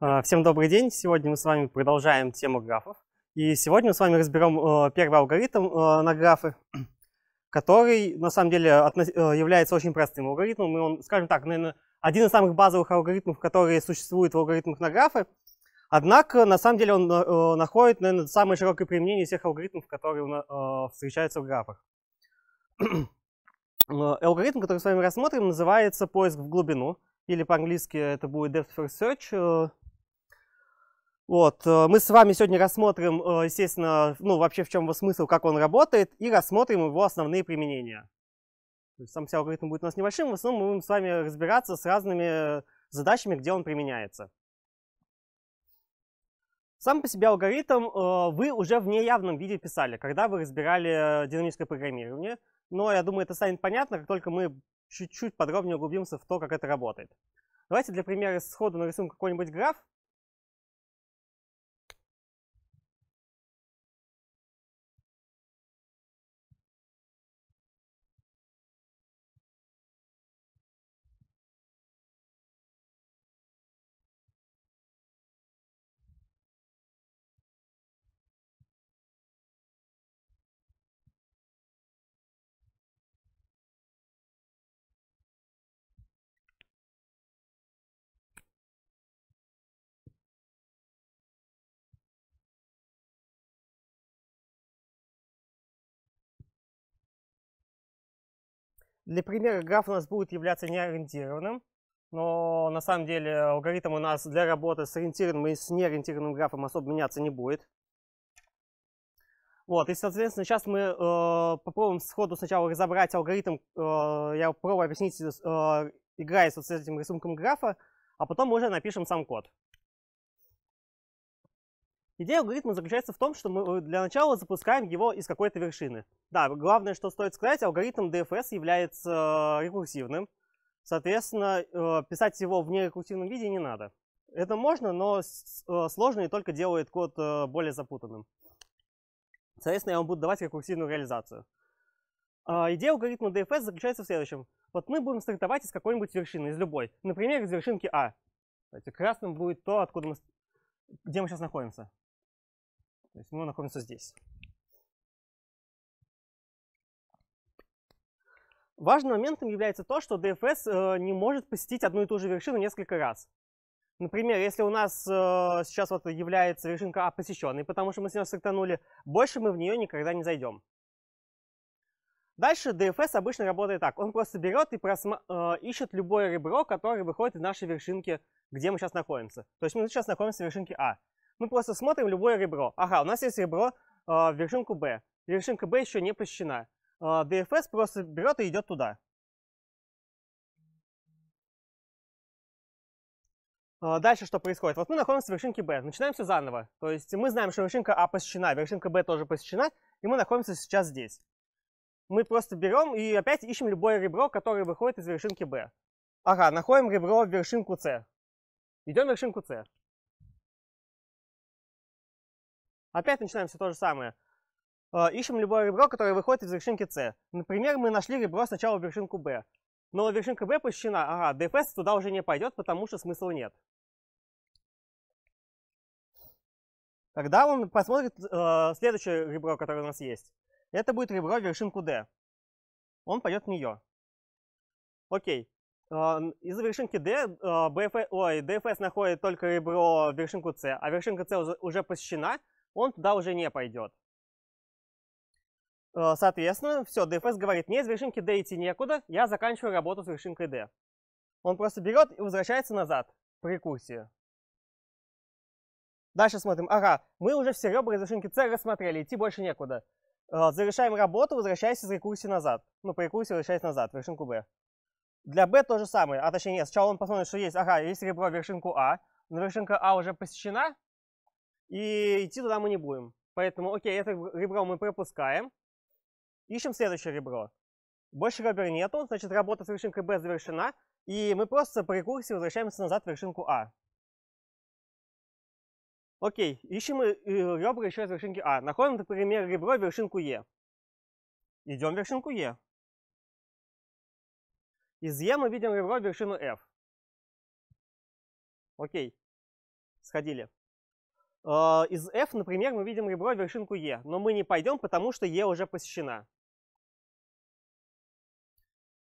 А, всем добрый день! Сегодня мы с вами продолжаем тему графов. И сегодня мы с вами разберем э, первый алгоритм э, на графы, который на самом деле э, является очень простым алгоритмом. И он, скажем так, наверное, один из самых базовых алгоритмов, которые существуют в алгоритмах на графы. Однако, на самом деле, он находит, наверное, самое широкое применение всех алгоритмов, которые встречаются в графах. Алгоритм, который мы с вами рассмотрим, называется поиск в глубину, или по-английски это будет depth first search, вот, э, мы с вами сегодня рассмотрим, э, естественно, ну, вообще в чем его смысл, как он работает, и рассмотрим его основные применения. То есть сам вся алгоритм будет у нас небольшим, в основном мы будем с вами разбираться с разными э, задачами, где он применяется. Сам по себе алгоритм вы уже в неявном виде писали, когда вы разбирали динамическое программирование, но я думаю, это станет понятно, как только мы чуть-чуть подробнее углубимся в то, как это работает. Давайте для примера сходу нарисуем какой-нибудь граф, Для примера граф у нас будет являться неориентированным, но на самом деле алгоритм у нас для работы с ориентированным и с неориентированным графом особо меняться не будет. Вот, и, соответственно, сейчас мы э, попробуем сходу сначала разобрать алгоритм, э, я попробую объяснить, э, играя с этим рисунком графа, а потом уже напишем сам код. Идея алгоритма заключается в том, что мы э, для начала запускаем его из какой-то вершины. Да, главное, что стоит сказать, алгоритм DFS является э, рекурсивным. Соответственно, э, писать его в нерекурсивном виде не надо. Это можно, но сложно и только делает код более запутанным. Соответственно, я вам буду давать рекурсивную реализацию. А, идея алгоритма DFS заключается в следующем. Вот мы будем стартовать из какой-нибудь вершины, из любой. Например, из вершинки А. Кстати, красным будет то, откуда мы, где мы сейчас находимся. То есть мы находимся здесь. Важным моментом является то, что DFS э, не может посетить одну и ту же вершину несколько раз. Например, если у нас э, сейчас вот является вершинка А посещенной, потому что мы с нее сортанули, больше мы в нее никогда не зайдем. Дальше DFS обычно работает так. Он просто берет и просма... э, ищет любое ребро, которое выходит из нашей вершинки, где мы сейчас находимся. То есть мы сейчас находимся в вершинке А. Мы просто смотрим любое ребро. Ага, у нас есть ребро э, вершинку B. Вершинка B еще не посчитана. DFS а, просто берет и идет туда. А, дальше что происходит? Вот мы находимся в вершинке B. Начинаем все заново. То есть мы знаем, что вершинка А посчитана, вершинка B тоже посчитана, и мы находимся сейчас здесь. Мы просто берем и опять ищем любое ребро, которое выходит из вершинки B. Ага, находим ребро в вершинку С. Идем в вершинку С. Опять начинаем все то же самое. Э, ищем любое ребро, которое выходит из вершинки С. Например, мы нашли ребро сначала в вершинку B. Но вершинка B посчитана, ага, DFS туда уже не пойдет, потому что смысла нет. Тогда он посмотрит э, следующее ребро, которое у нас есть. Это будет ребро в вершинку D. Он пойдет в нее. Окей. Э, из вершинки D э, BFS, ой, DFS находит только ребро в вершинку C, а вершинка C уже, уже посещена, он туда уже не пойдет. Э, соответственно, все, DFS говорит, мне из вершинки D идти некуда, я заканчиваю работу с вершинкой D. Он просто берет и возвращается назад по рекурсии. Дальше смотрим. Ага, мы уже все ребра из вершинки C рассмотрели, идти больше некуда. Э, завершаем работу, возвращаясь из рекурсии назад. Ну, по рекурсии возвращаясь назад, вершинку B. Для B то же самое, а точнее нет, сначала он посмотрит, что есть, ага, есть ребро в вершинку А, но вершинка А уже посещена, и идти туда мы не будем. Поэтому, окей, это ребро мы пропускаем. Ищем следующее ребро. Больше ребер нету, значит работа с вершинкой B завершена. И мы просто по рекурсии возвращаемся назад в вершинку А. Окей, ищем э, ребра еще из вершинки А. Находим, например, ребро вершинку Е. Идем в вершинку Е. Из Е мы видим ребро вершину F. Окей, сходили. А, из F, например, мы видим ребро вершинку E, но мы не пойдем, потому что E уже посещена.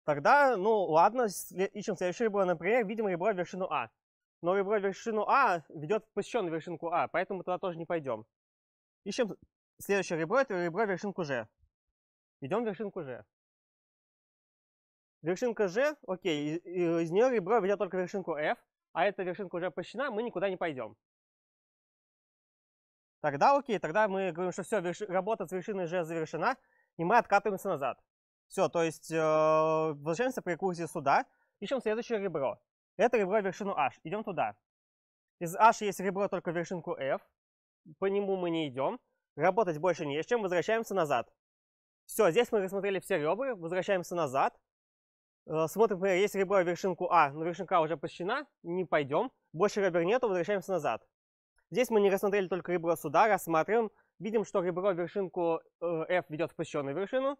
Тогда, ну ладно, ищем следующее ребро, например, видим ребро вершину А. Но ребро вершину А ведет в посещенную вершинку А, поэтому туда тоже не пойдем. Ищем следующее ребро, это ребро вершинку G. Идем в вершинку G. Вершинка G, окей, из, из нее ребро ведет только вершинку F, а эта вершинка уже посещена, мы никуда не пойдем. Тогда окей, тогда мы говорим, что все, работа с вершиной уже завершена, и мы откатываемся назад. Все, то есть э, возвращаемся при рекурсии сюда, ищем следующее ребро. Это ребро вершину H, идем туда. Из H есть ребро только вершинку F, по нему мы не идем, работать больше не с чем, возвращаемся назад. Все, здесь мы рассмотрели все ребра, возвращаемся назад, э, Смотрим, например, э, есть ребро вершинку А, но вершинка уже посчитана, не пойдем. Больше ребер нету, возвращаемся назад. Здесь мы не рассмотрели только ребро суда, рассматриваем. Видим, что ребро вершинку э, F ведет в посещенную вершину.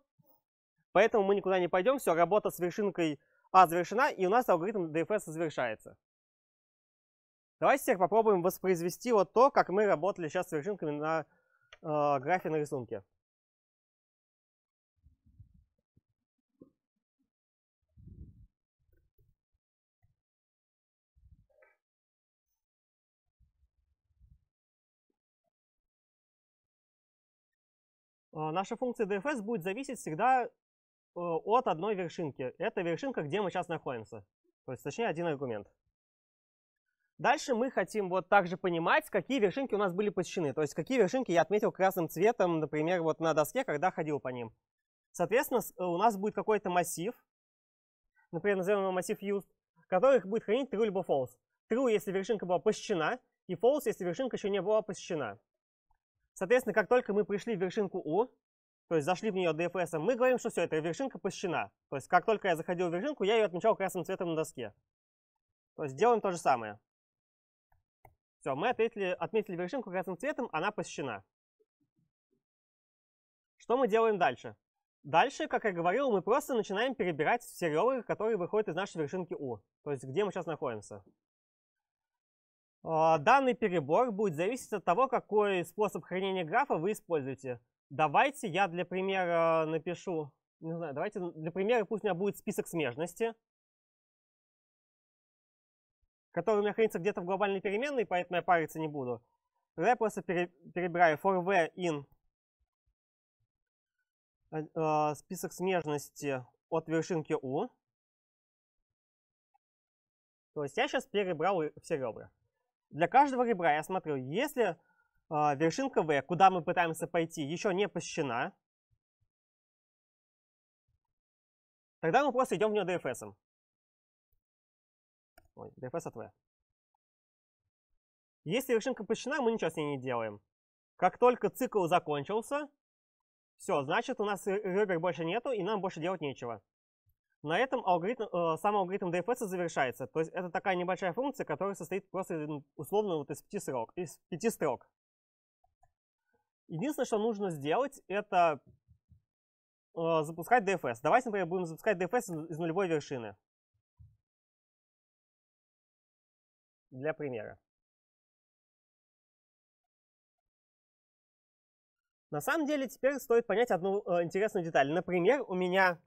Поэтому мы никуда не пойдем. Все, работа с вершинкой А завершена, и у нас алгоритм DFS завершается. Давайте теперь попробуем воспроизвести вот то, как мы работали сейчас с вершинками на э, графе на рисунке. А, наша функция dfs будет зависеть всегда э, от одной вершинки. Это вершинка, где мы сейчас находимся. То есть, точнее, один аргумент. Дальше мы хотим вот также понимать, какие вершинки у нас были посещены. То есть какие вершинки я отметил красным цветом, например, вот на доске, когда ходил по ним. Соответственно, э, у нас будет какой-то массив, например, назовем его массив used, который будет хранить true либо false. True, если вершинка была посещена, и false, если вершинка еще не была посещена. Соответственно, как только мы пришли в вершинку U, то есть зашли в нее DFS, мы говорим, что все, эта вершинка посчена. То есть как только я заходил в вершинку, я ее отмечал красным цветом на доске. То есть делаем то же самое. Все, мы отметили, отметили вершинку красным цветом, она посчена. Что мы делаем дальше? Дальше, как я говорил, мы просто начинаем перебирать все ребра, которые выходят из нашей вершинки U. То есть где мы сейчас находимся. А, данный перебор будет зависеть от того, какой способ хранения графа вы используете. Давайте я для примера э, напишу, не знаю, давайте для примера пусть у меня будет список смежности, который у меня хранится где-то в глобальной переменной, поэтому я париться не буду. Тогда я просто пере, перебираю for v in э, список смежности от вершинки u. То есть я сейчас перебрал все ребра. Для каждого ребра я смотрю, если э, а, вершинка V, куда мы пытаемся пойти, еще не посещена, тогда мы просто идем в нее DFS. Ой, DFS от V. Если вершинка посещена, мы ничего с ней не делаем. Как только цикл закончился, все, значит у нас ребер больше нету и нам больше делать нечего. На этом алгоритм, э, сам алгоритм DFS завершается. То есть это такая небольшая функция, которая состоит просто ну, условно вот из пяти строк. Из пяти строк. Единственное, что нужно сделать, это э, запускать DFS. Давайте, например, будем запускать DFS из, из нулевой вершины. Для примера. На самом деле теперь стоит понять одну э, интересную деталь. Например, у меня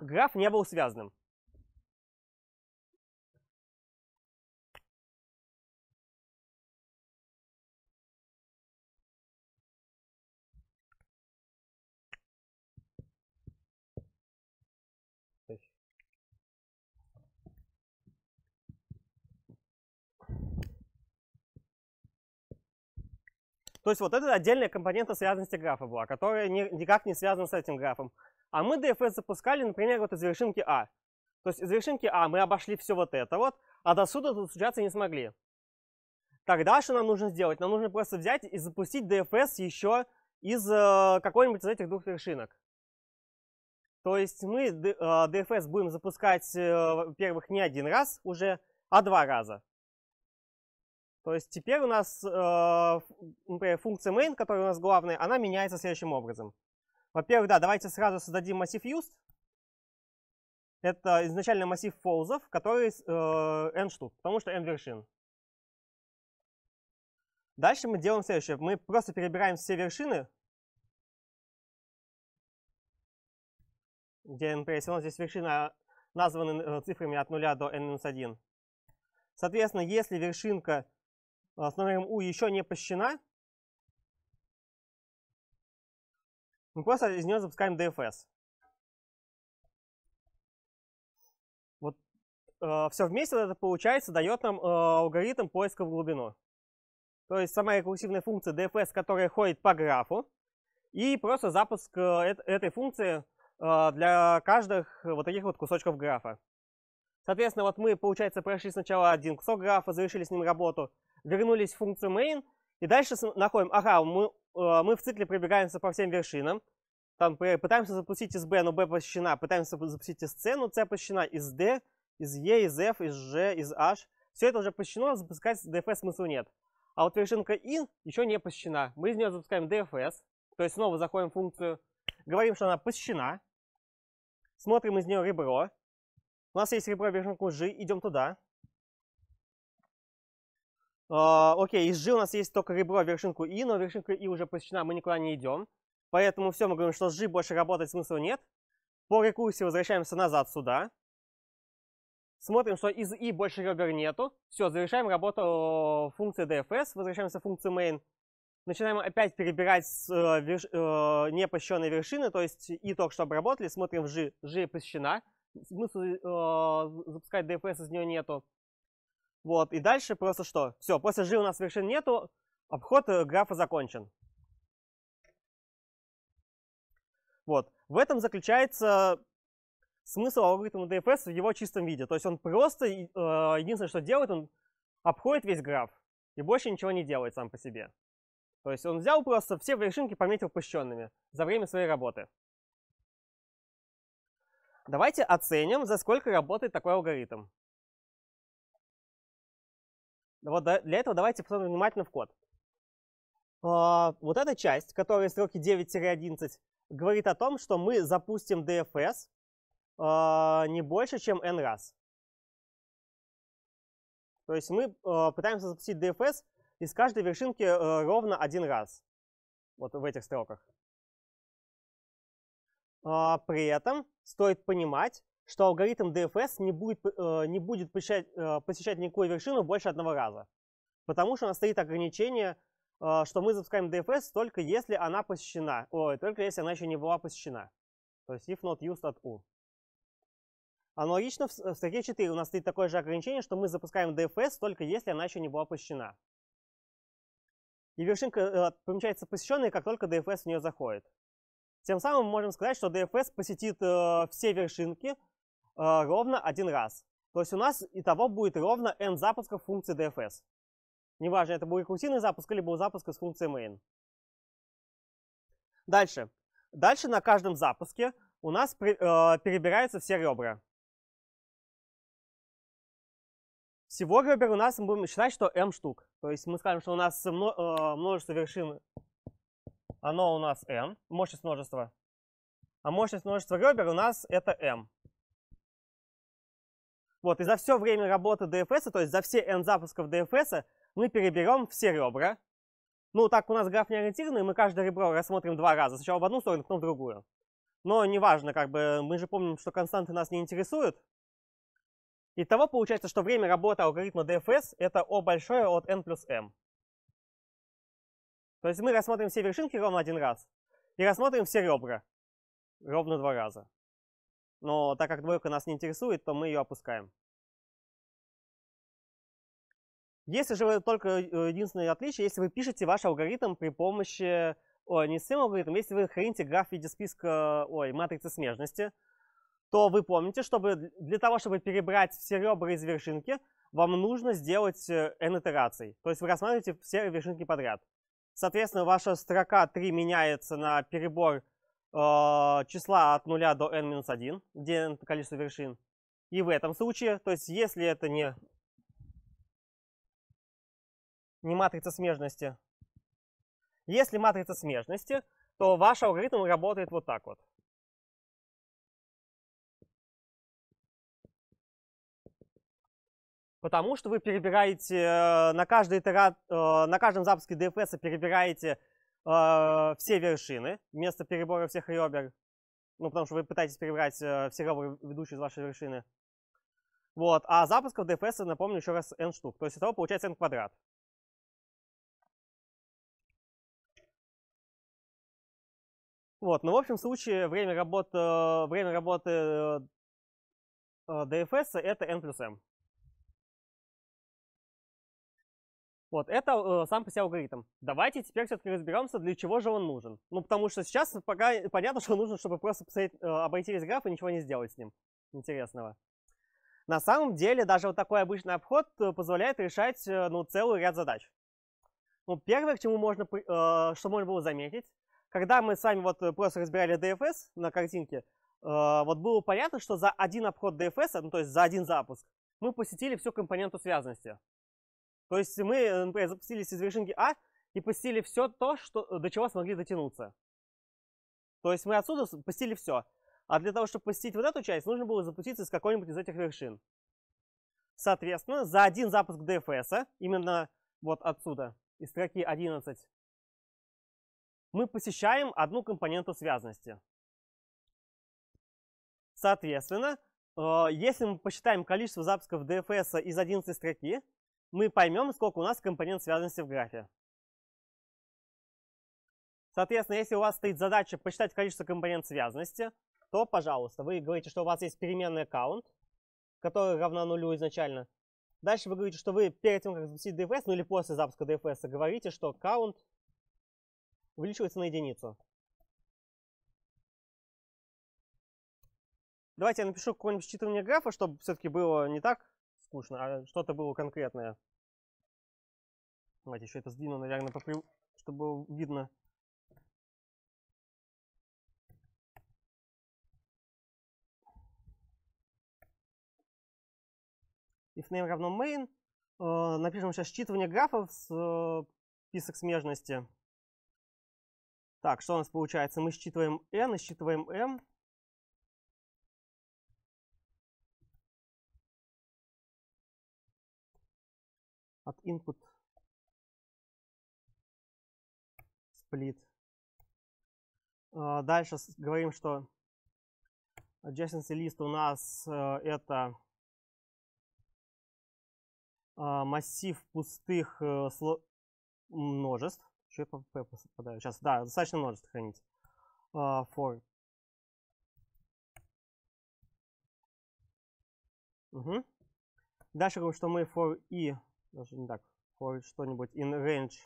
Граф не был связанным. То есть вот это отдельная компонента связанности графа была, которая ни, никак не связана с этим графом. А мы DFS запускали, например, вот из вершинки А. То есть из вершинки А мы обошли все вот это вот, а до суда достучаться не смогли. Тогда что нам нужно сделать? Нам нужно просто взять и запустить DFS еще из э, какой-нибудь из этих двух вершинок. То есть мы DFS э, будем запускать, э, во-первых, не один раз уже, а два раза. То есть теперь у нас, э, например, функция main, которая у нас главная, она меняется следующим образом. Во-первых, да, давайте сразу создадим массив used. Это изначально массив false, который э, n штук, потому что n вершин. Дальше мы делаем следующее. Мы просто перебираем все вершины, где n у нас здесь вершина названы э, цифрами от 0 до n-1. Соответственно, если вершинка э, с номером u еще не посчитана, Мы просто из нее запускаем DFS. Вот э, все вместе вот это получается, дает нам э, алгоритм поиска в глубину. То есть сама рекурсивная функция DFS, которая ходит по графу, и просто запуск э, этой функции э, для каждых вот таких вот кусочков графа. Соответственно, вот мы, получается, прошли сначала один кусок графа, завершили с ним работу, вернулись в функцию main, и дальше находим, ага, мы, а, мы в цикле пробегаемся по всем вершинам. Там пытаемся запустить из B, но B посещена. Пытаемся запустить из C, но C посещена. Из D, из E, из F, из G, из H. Все это уже посещено, а запускать DFS смысла нет. А вот вершинка in еще не посещена. Мы из нее запускаем DFS. То есть снова заходим в функцию, говорим, что она посещена. Смотрим из нее ребро. У нас есть ребро вершинку G, идем туда. А, окей, из G у нас есть только ребро, вершинку И, но вершинка И уже посещена, мы никуда не идем. Поэтому все, мы говорим, что с G больше работать смысла нет. По рекурсии возвращаемся назад сюда. Смотрим, что из i больше ребер нету. Все, завершаем работу э, функции dfs, возвращаемся в функцию main. Начинаем опять перебирать э, верш, э, непосещенные вершины, то есть и только что обработали, смотрим в g, g посещена. Смысла э, запускать dfs из нее нету. Вот, и дальше просто что? Все, после G у нас вершин нету, обход э, графа закончен. Вот, в этом заключается смысл алгоритма DFS в его чистом виде. То есть он просто, э, единственное, что делает, он обходит весь граф и больше ничего не делает сам по себе. То есть он взял просто все вершинки, пометил пущенными за время своей работы. Давайте оценим, за сколько работает такой алгоритм. Ну вот для этого давайте посмотрим внимательно в код. А, вот эта часть, которая строки строке 9-11, говорит о том, что мы запустим DFS а, не больше, чем n раз. То есть мы а, пытаемся запустить DFS из каждой вершинки ровно один раз. Вот в этих строках. При этом стоит понимать, что алгоритм DFS не будет, э, не будет посещать, э, посещать никакую вершину больше одного раза. Потому что у нас стоит ограничение, э, что мы запускаем DFS только если она посещена. Ой, только если она еще не была посещена. То есть if not used at u. Аналогично в строке 4 у нас стоит такое же ограничение, что мы запускаем DFS только если она еще не была посещена. И вершинка э, помечается посещенной, как только DFS в нее заходит. Тем самым мы можем сказать, что DFS посетит э, все вершинки, а, ровно один раз. То есть у нас и того будет ровно n запусков функции dfs. Неважно, это был рекурсивный запуск или был запуск из функции main. Дальше. Дальше на каждом запуске у нас при, э, перебираются все ребра. Всего ребер у нас мы будем считать, что m штук. То есть мы скажем, что у нас э, множество вершин, оно у нас n, мощность множества. А мощность множества ребер у нас это m. Вот, и за все время работы DFS, то есть за все N запусков DFS, мы переберем все ребра. Ну, так у нас граф не ориентированный, мы каждое ребро рассмотрим два раза. Сначала в одну сторону, потом в другую. Но неважно, как бы, мы же помним, что константы нас не интересуют. Итого получается, что время работы алгоритма DFS это O большое от n плюс m. То есть мы рассмотрим все вершинки ровно один раз и рассмотрим все ребра ровно два раза. Но так как двойка нас не интересует, то мы ее опускаем. Если же вы только э, единственное отличие, если вы пишете ваш алгоритм при помощи, ой, не всем алгоритм, если вы храните граф в виде списка, ой, матрицы смежности, то вы помните, чтобы для того, чтобы перебрать все ребра из вершинки, вам нужно сделать э, n итераций. То есть вы рассматриваете все вершинки подряд. Соответственно, ваша строка 3 меняется на перебор а, числа от 0 до n-1, где n количество вершин. И в этом случае, то есть если это не, не матрица смежности, если матрица смежности, то ваш алгоритм работает вот так вот. Потому что вы перебираете э, на, каждый итерат, э, на каждом запуске DFS перебираете а, все вершины вместо перебора всех ребер. Ну, потому что вы пытаетесь перебрать э, все ребра, ведущие из вашей вершины. Вот. А запусков DFS, напомню, еще раз n штук. То есть этого получается n квадрат. Вот, но ну, в общем случае время работы, э, время работы DFS э, э, это n плюс m. Вот, это э, сам по себе алгоритм. Давайте теперь все-таки разберемся, для чего же он нужен. Ну, потому что сейчас пока понятно, что нужно, чтобы просто э, обойти весь граф и ничего не сделать с ним интересного. На самом деле, даже вот такой обычный обход э, позволяет решать, э, ну, целый ряд задач. Ну, первое, к чему можно, э, что можно было заметить, когда мы с вами вот э, просто разбирали DFS на картинке, э, вот было понятно, что за один обход DFS, ну, то есть за один запуск, мы посетили всю компоненту связанности. То есть мы, э, например, э, запустились из вершинки А и пустили все то, что, э, до чего смогли дотянуться. То есть мы отсюда пустили все. А для того, чтобы посетить вот эту часть, нужно было запуститься из какой-нибудь из этих вершин. Соответственно, за один запуск DFS, именно вот отсюда, из строки 11, мы посещаем одну компоненту связности. Соответственно, если мы посчитаем количество запусков DFS из 11 строки, мы поймем, сколько у нас компонент связанности в графе. Соответственно, если у вас стоит задача посчитать количество компонент связанности, то, пожалуйста, вы говорите, что у вас есть переменная count, которая равна нулю изначально. Дальше вы говорите, что вы перед тем, как запустить DFS, ну или после запуска DFS, говорите, что count увеличивается на единицу. Давайте я напишу какое-нибудь считывание графа, чтобы все-таки было не так скучно, а что-то было конкретное. Давайте еще это сдвину, наверное, попри... чтобы было видно. If name равно main. Э, напишем сейчас считывание графов с э, список смежности. Так, что у нас получается? Мы считываем n и считываем m. от input split. А, дальше говорим, что adjacency list у нас э, это а, массив пустых э, множеств. Что я попадаю? Сейчас, да, достаточно множеств хранить. А, for. Угу. Дальше говорим, что мы for и даже не так, for что-нибудь in range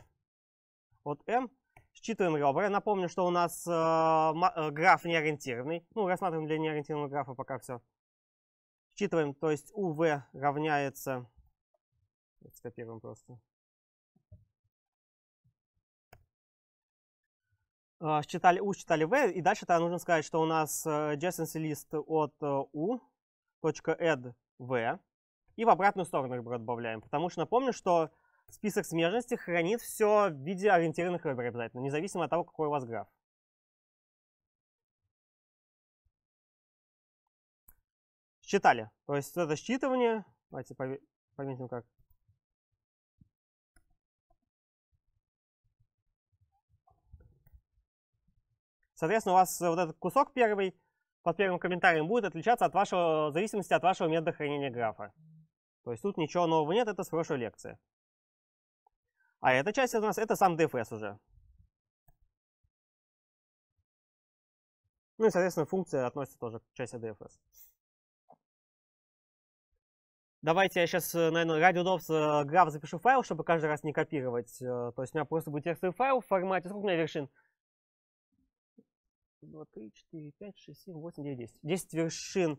от m, считываем ребра. Напомню, что у нас э, э, граф неориентированный. Ну, рассматриваем для неориентированного графа пока все. Считываем, то есть uv равняется... Скопируем просто. Э, считали u, считали v, и дальше тогда нужно сказать, что у нас adjacency э, list от u, точка add v, и в обратную сторону ребро добавляем. Потому что напомню, что список смежности хранит все в виде ориентированных ребер обязательно, независимо от того, какой у вас граф. Считали. То есть это считывание. Давайте пометим как. Соответственно, у вас вот этот кусок первый под первым комментарием будет отличаться от вашего, в зависимости от вашего метода хранения графа. То есть тут ничего нового нет, это с прошлой лекции. А эта часть у нас это сам DFS уже. Ну и, соответственно, функция относится тоже к части DFS. Давайте я сейчас, э, наверное, ради удобства э, граф запишу файл, чтобы каждый раз не копировать. Э, то есть у меня просто будет текстовый файл в формате. Сколько у меня вершин? 2, 3, 4, 5, 6, 7, 8, 9, 10. 10 вершин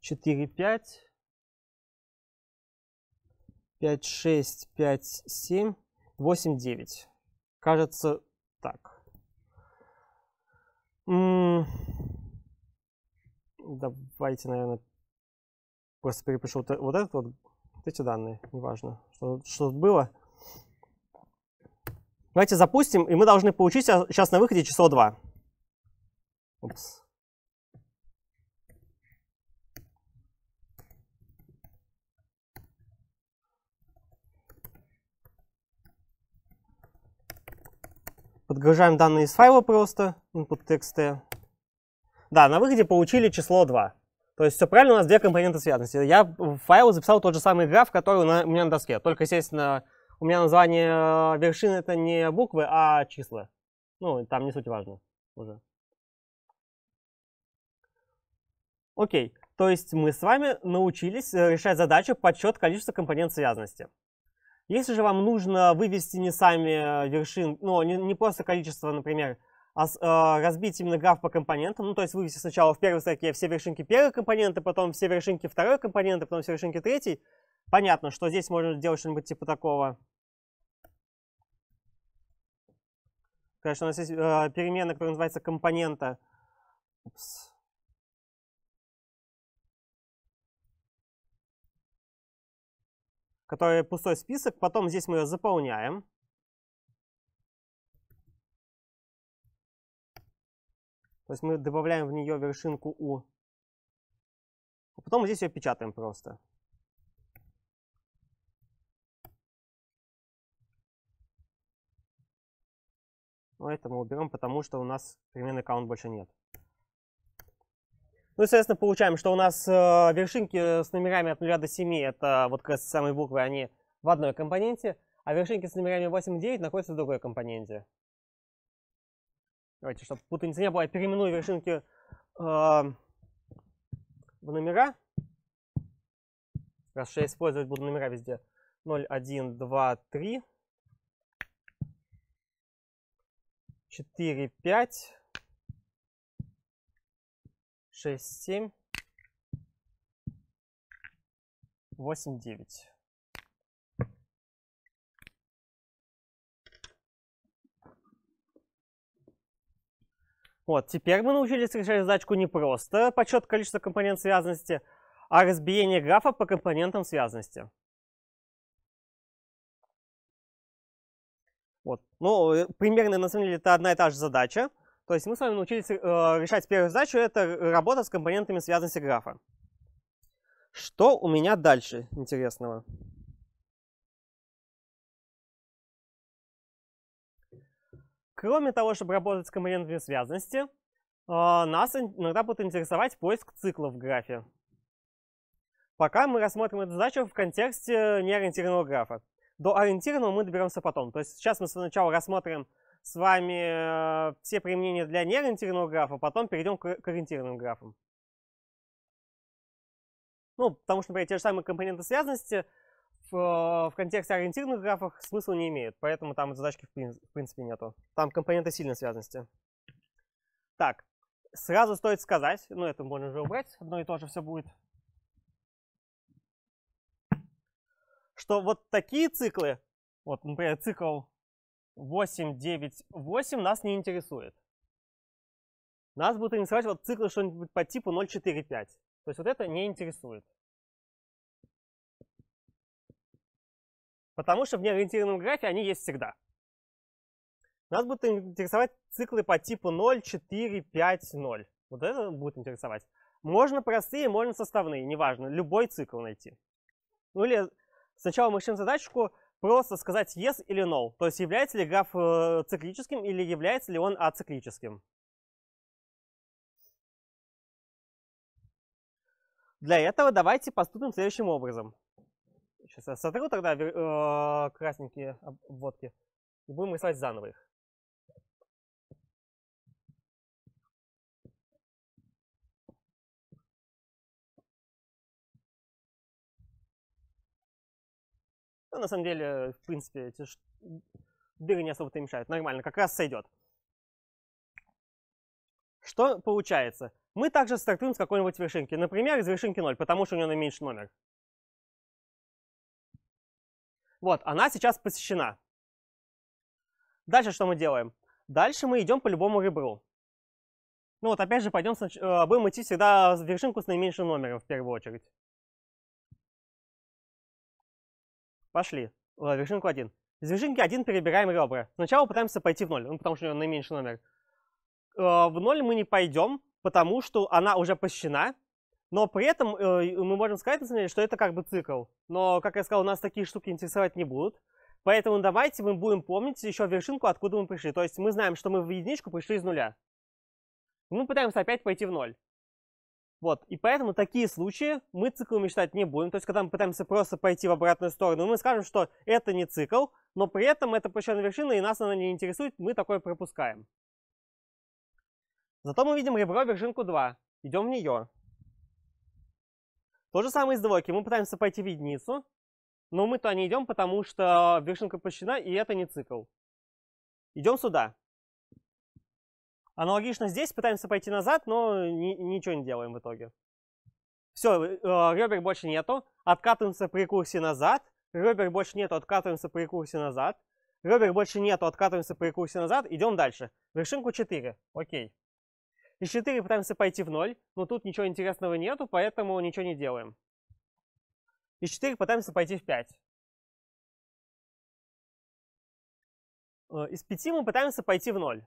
4, 5, 5, 6, 5, 7, 8, 9. Кажется, так. Давайте, наверное, просто перепишу вот, вот этот вот, вот эти данные, неважно, что, что было. Давайте запустим, и мы должны получить сейчас на выходе число 2. Упс. Подгружаем данные из файла просто, input txt. Да, на выходе получили число 2. То есть все правильно, у нас две компоненты связанности. Я в файл записал тот же самый граф, который у меня на доске. Только, естественно, у меня название э, вершины это не буквы, а числа. Ну, там не суть важно уже. Окей, то есть мы с вами научились э, решать задачу подсчет количества компонент связанности. Если же вам нужно вывести не сами э, вершин, но ну, не, не просто количество, например, а э, разбить именно граф по компонентам, ну, то есть вывести сначала в первой строке все вершинки первой компоненты, потом все вершинки второй компоненты, потом все вершинки третьей, понятно, что здесь можно сделать что-нибудь типа такого. Конечно, у нас есть э, перемена, которая называется компонента. Упс. который пустой список. Потом здесь мы ее заполняем. То есть мы добавляем в нее вершинку U. А потом здесь ее печатаем просто. Но это мы уберем, потому что у нас переменный аккаунт больше нет. Ну и, соответственно, получаем, что у нас э, вершинки с номерами от 0 до 7, это вот как раз самые буквы, они в одной компоненте, а вершинки с номерами 8 и 9 находятся в другой компоненте. Давайте, чтобы путаницы не было, я переименую вершинки э, в номера. Раз что я использовать буду номера везде. 0, 1, 2, 3, 4, 5, 6, 7, 8, 9. Вот, теперь мы научились решать задачку не просто подсчет количества компонент связности, а разбиение графа по компонентам связности. Вот. Ну, э, примерно, на самом деле, это одна и та же задача. То есть мы с вами научились э, решать первую задачу, это работа с компонентами связанности графа. Что у меня дальше интересного? Кроме того, чтобы работать с компонентами связанности, э, нас иногда будет интересовать поиск циклов в графе. Пока мы рассмотрим эту задачу в контексте неориентированного графа. До ориентированного мы доберемся потом. То есть сейчас мы сначала рассмотрим с вами э, все применения для неориентированного графа, потом перейдем к, ориентированным графам. Ну, потому что, например, те же самые компоненты связанности в, э, в контексте ориентированных графов смысла не имеют, поэтому там задачки в принципе нету. Там компоненты сильной связанности. Так, сразу стоит сказать, ну это можно уже убрать, одно и то же все будет, что вот такие циклы, вот, например, цикл 8, 9, 8 нас не интересует. Нас будут интересовать вот циклы что-нибудь по типу 0, 4, 5. То есть вот это не интересует. Потому что в неориентированном графе они есть всегда. Нас будут интересовать циклы по типу 0, 4, 5, 0. Вот это будет интересовать. Можно простые, можно составные, неважно. Любой цикл найти. Ну или сначала мы решим задачку, просто сказать yes или no. То есть является ли граф э, циклическим или является ли он ациклическим. Для этого давайте поступим следующим образом. Сейчас я сотру тогда э, красненькие обводки и будем рисовать заново их. Но ну, на самом деле, в принципе, эти ш... дыры не особо-то мешают. Нормально, как раз сойдет. Что получается? Мы также стартуем с какой-нибудь вершинки. Например, из вершинки 0, потому что у нее наименьший номер. Вот, она сейчас посещена. Дальше что мы делаем? Дальше мы идем по любому ребру. Ну вот опять же пойдем, э, будем идти всегда в вершинку с наименьшим номером в первую очередь. Пошли. О, э, вершинку 1. Из вершинки 1 перебираем ребра. Сначала пытаемся пойти в 0, ну, потому что у него наименьший номер. Э, в 0 мы не пойдем, потому что она уже посчитана. Но при этом э, мы можем сказать, на самом деле, что это как бы цикл. Но, как я сказал, нас такие штуки интересовать не будут. Поэтому давайте мы будем помнить еще вершинку, откуда мы пришли. То есть мы знаем, что мы в единичку пришли из нуля. Мы пытаемся опять пойти в ноль. Вот, и поэтому такие случаи мы циклами считать не будем. То есть, когда мы пытаемся просто пойти в обратную сторону, мы скажем, что это не цикл, но при этом это пущенная вершина, и нас она не интересует, мы такое пропускаем. Зато мы видим ребро вершинку 2. Идем в нее. То же самое из двойки. Мы пытаемся пойти в единицу, но мы туда не идем, потому что вершинка пущена, и это не цикл. Идем сюда. Аналогично здесь пытаемся пойти назад, но ни, ничего не делаем в итоге. Все, э, э, ребер больше нету. Откатываемся при курсе назад. Ребер больше нету, откатываемся при курсе назад. Ребер больше нету, откатываемся при курсе назад. Идем дальше. Вершинку 4. Окей. Из 4 пытаемся пойти в 0, но тут ничего интересного нету, поэтому ничего не делаем. Из 4 пытаемся пойти в 5. Э, из 5 мы пытаемся пойти в 0.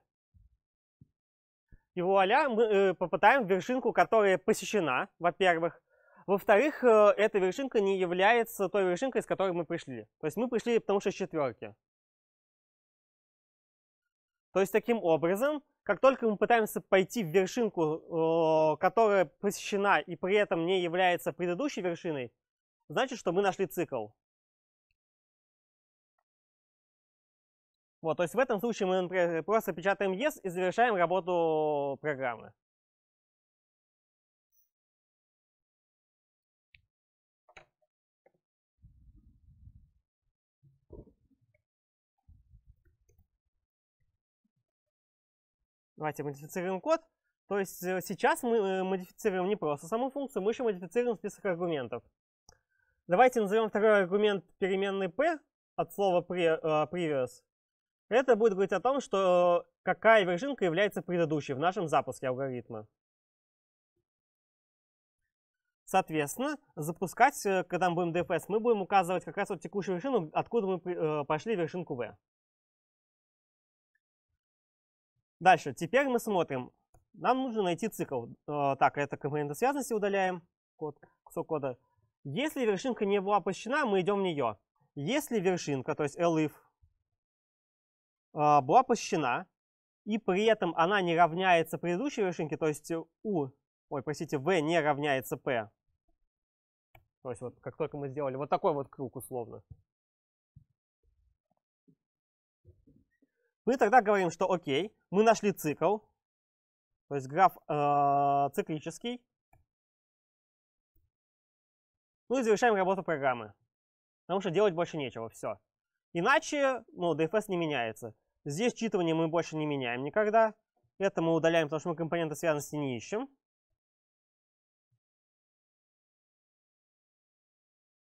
И вуаля, мы э, попытаем вершинку, которая посещена, во-первых. Во-вторых, э, эта вершинка не является той вершинкой, с которой мы пришли. То есть мы пришли, потому что с четверки. То есть таким образом, как только мы пытаемся пойти в вершинку, э, которая посещена и при этом не является предыдущей вершиной, значит, что мы нашли цикл. Вот, то есть в этом случае мы, например, э, просто печатаем yes и завершаем работу программы. Давайте модифицируем код. То есть э, сейчас мы э, модифицируем не просто саму функцию, мы еще модифицируем список аргументов. Давайте назовем второй аргумент переменной p от слова previous. Это будет говорить о том, что какая вершинка является предыдущей в нашем запуске алгоритма. Соответственно, запускать, э, когда мы будем DFS, мы будем указывать как раз вот текущую вершину, откуда мы э, пошли вершинку V. Дальше. Теперь мы смотрим. Нам нужно найти цикл. Э, так, это компоненты связанности удаляем. Код, кусок кода. Если вершинка не была посещена, мы идем в нее. Если вершинка, то есть elif, а, была посчитана, и при этом она не равняется предыдущей вершинке, то есть у, ой, простите, v не равняется p. То есть вот как только мы сделали вот такой вот круг условно, мы тогда говорим, что окей, мы нашли цикл, то есть граф э, циклический. Ну и завершаем работу программы, потому что делать больше нечего, все. Иначе, ну, DFS не меняется. Здесь считывание мы больше не меняем никогда. Это мы удаляем, потому что мы компоненты связанности не ищем.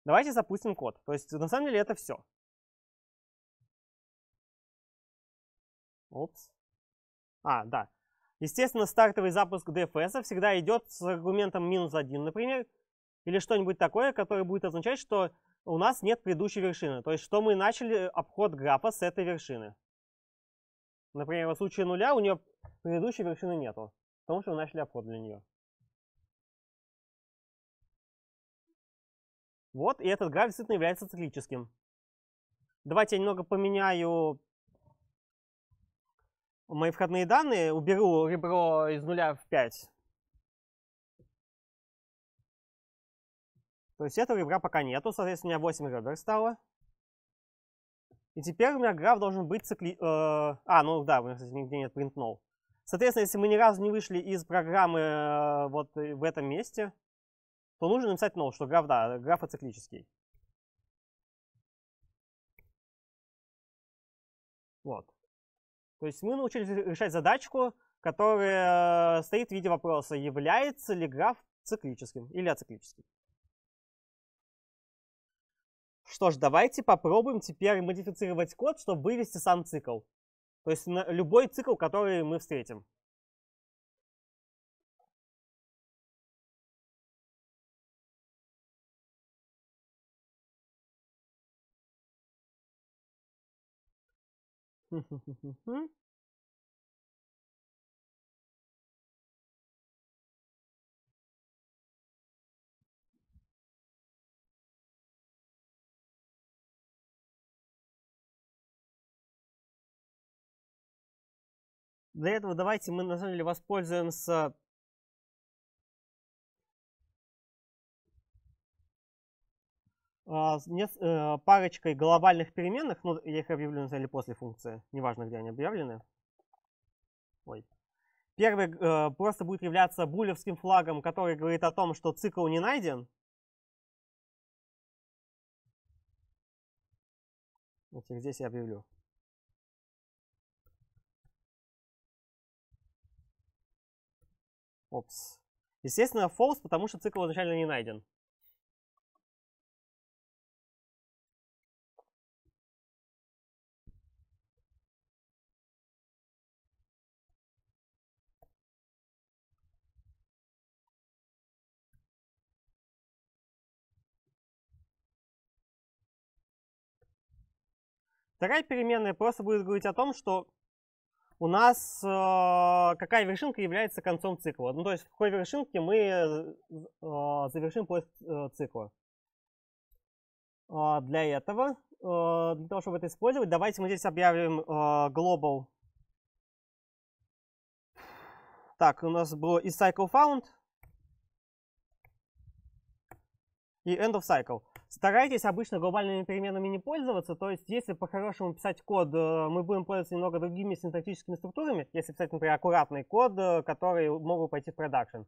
Давайте запустим код. То есть на самом деле это все. Опс. А, да. Естественно, стартовый запуск DFS всегда идет с аргументом минус 1, например, или что-нибудь такое, которое будет означать, что у нас нет предыдущей вершины, то есть что мы начали обход графа с этой вершины. Например, в случае нуля у нее предыдущей вершины нету, потому что вы начали обход для нее. Вот, и этот граф действительно является циклическим. Давайте я немного поменяю мои входные данные, уберу ребро из нуля в 5. То есть этого ребра пока нету, соответственно, у меня 8 ребер стало. И теперь у меня граф должен быть цикли... Э, а, ну да, у меня, кстати, нигде нет print null. Соответственно, если мы ни разу не вышли из программы э, вот в этом месте, то нужно написать null, что граф, да, граф ациклический. Вот. То есть мы научились решать задачку, которая э, стоит в виде вопроса, является ли граф циклическим или ациклическим. Что ж, давайте попробуем теперь модифицировать код, чтобы вывести сам цикл. То есть любой цикл, который мы встретим. Для этого давайте мы на самом деле воспользуемся а, э, парочкой глобальных переменных, ну, я их объявлю на самом деле после функции, неважно, где они объявлены. Ой. Первый э, просто будет являться булевским флагом, который говорит о том, что цикл не найден. Вот здесь я объявлю. Опс. Естественно, false, потому что цикл изначально не найден. Вторая переменная просто будет говорить о том, что у нас э, какая вершинка является концом цикла. Ну, то есть в какой вершинке мы э, завершим поиск э, цикла. Э, для этого, э, для того, чтобы это использовать, давайте мы здесь объявим э, global. Так, у нас было is cycle found и end of cycle. Старайтесь обычно глобальными переменами не пользоваться, то есть если по-хорошему писать код, э, мы будем пользоваться немного другими синтактическими структурами, если писать, например, аккуратный код, э, который могут пойти в продакшн.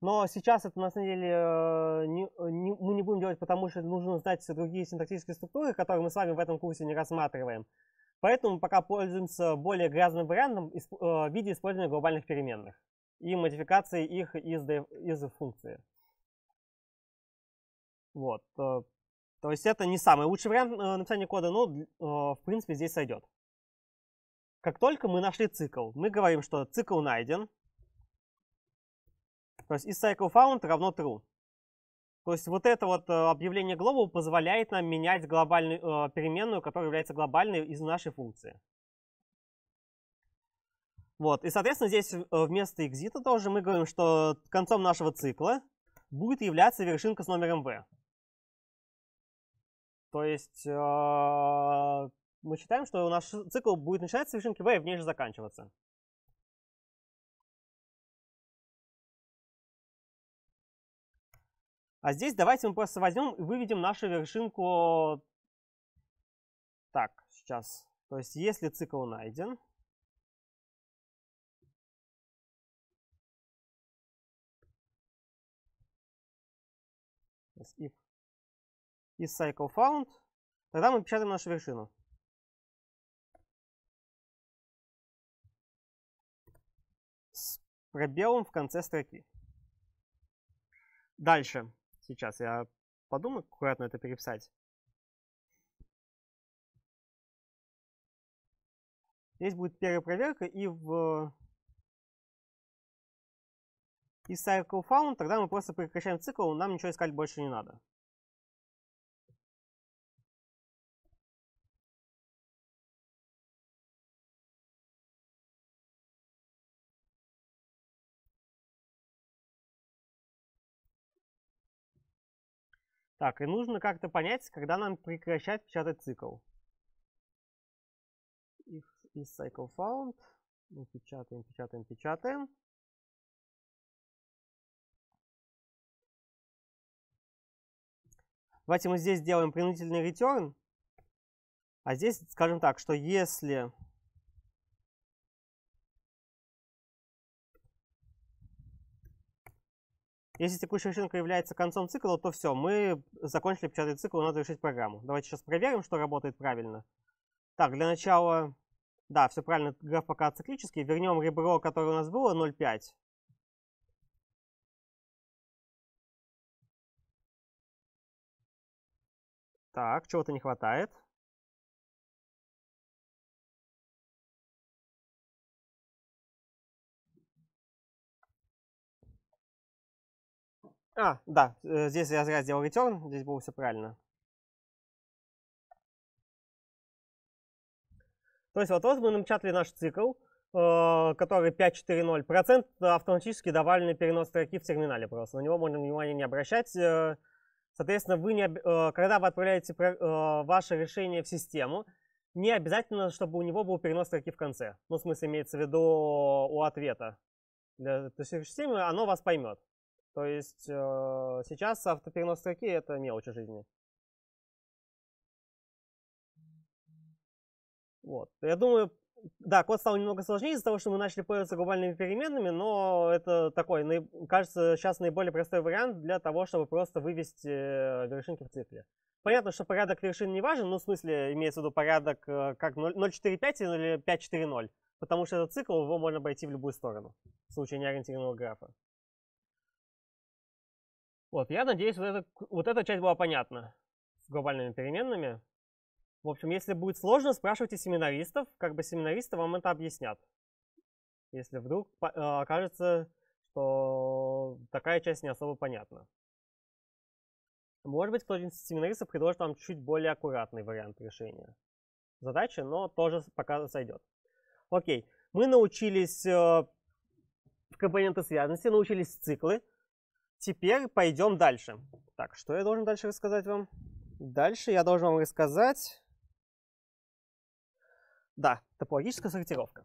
Но сейчас это на самом деле э, не, не, мы не будем делать, потому что нужно знать другие синтаксические структуры, которые мы с вами в этом курсе не рассматриваем. Поэтому пока пользуемся более грязным вариантом в виде использования глобальных переменных и модификации их из, из функции. Вот. Э, то есть это не самый лучший вариант э, написания кода, но э, в принципе здесь сойдет. Как только мы нашли цикл, мы говорим, что цикл найден. То есть из cycle found равно true. То есть вот это вот объявление global позволяет нам менять глобальную переменную, которая является глобальной из нашей функции. Вот. И, соответственно, здесь вместо экзита тоже мы говорим, что концом нашего цикла будет являться вершинка с номером v. То есть а, мы считаем, что наш цикл будет начинаться с вершинки V и в ней же заканчиваться. А здесь давайте мы просто возьмем и выведем нашу вершинку так, сейчас. То есть если цикл найден, из cycle found, тогда мы печатаем нашу вершину. С пробелом в конце строки. Дальше. Сейчас я подумаю, аккуратно это переписать. Здесь будет первая проверка, и в и cycle found, тогда мы просто прекращаем цикл, нам ничего искать больше не надо. Так, и нужно как-то понять, когда нам прекращать печатать цикл. If cycle found. Мы печатаем, печатаем, печатаем. Давайте мы здесь сделаем принудительный return. А здесь скажем так, что если Если текущая решилка является концом цикла, то все, мы закончили печатать цикл, надо решить программу. Давайте сейчас проверим, что работает правильно. Так, для начала, да, все правильно, граф пока циклический. Вернем ребро, которое у нас было, 0,5. Так, чего-то не хватает. А, да, э, здесь я зря сделал return, здесь было все правильно. То есть вот, вот мы напечатали наш цикл, э, который 5.4.0%, автоматически довольный перенос строки в терминале просто. На него можно внимания не обращать. Э, соответственно, вы не, когда вы отправляете ваше решение в систему, не обязательно, чтобы у него был перенос строки в конце. Ну, в смысле, имеется в виду у ответа. Для, то есть системы оно вас поймет. То есть э, сейчас автоперенос строки это мелочи жизни. Вот. Я думаю, да, код стал немного сложнее из-за того, что мы начали пользоваться глобальными переменными, но это такой, кажется, сейчас наиболее простой вариант для того, чтобы просто вывести э, вершинки в цикле. Понятно, что порядок вершин не важен, ну, в смысле, имеется в виду порядок э, как 0.4.5 или 5.4.0, потому что этот цикл его можно обойти в любую сторону в случае неориентированного графа. Вот, я надеюсь, вот, это, вот эта часть была понятна с глобальными переменными. В общем, если будет сложно, спрашивайте семинаристов, как бы семинаристы вам это объяснят. Если вдруг а, окажется, что такая часть не особо понятна. Может быть, кто-нибудь из семинаристов предложит вам чуть более аккуратный вариант решения задачи, но тоже пока сойдет. Окей, мы научились э, компоненты связанности, научились циклы, Теперь пойдем дальше. Так, что я должен дальше рассказать вам? Дальше я должен вам рассказать... Да, топологическая сортировка.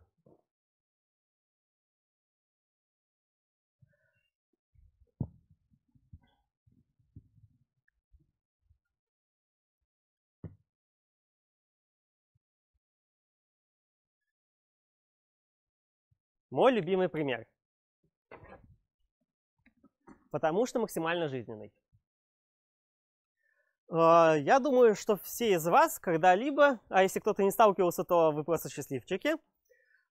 Мой любимый пример потому что максимально жизненный. А, я думаю, что все из вас когда-либо, а если кто-то не сталкивался, то вы просто счастливчики,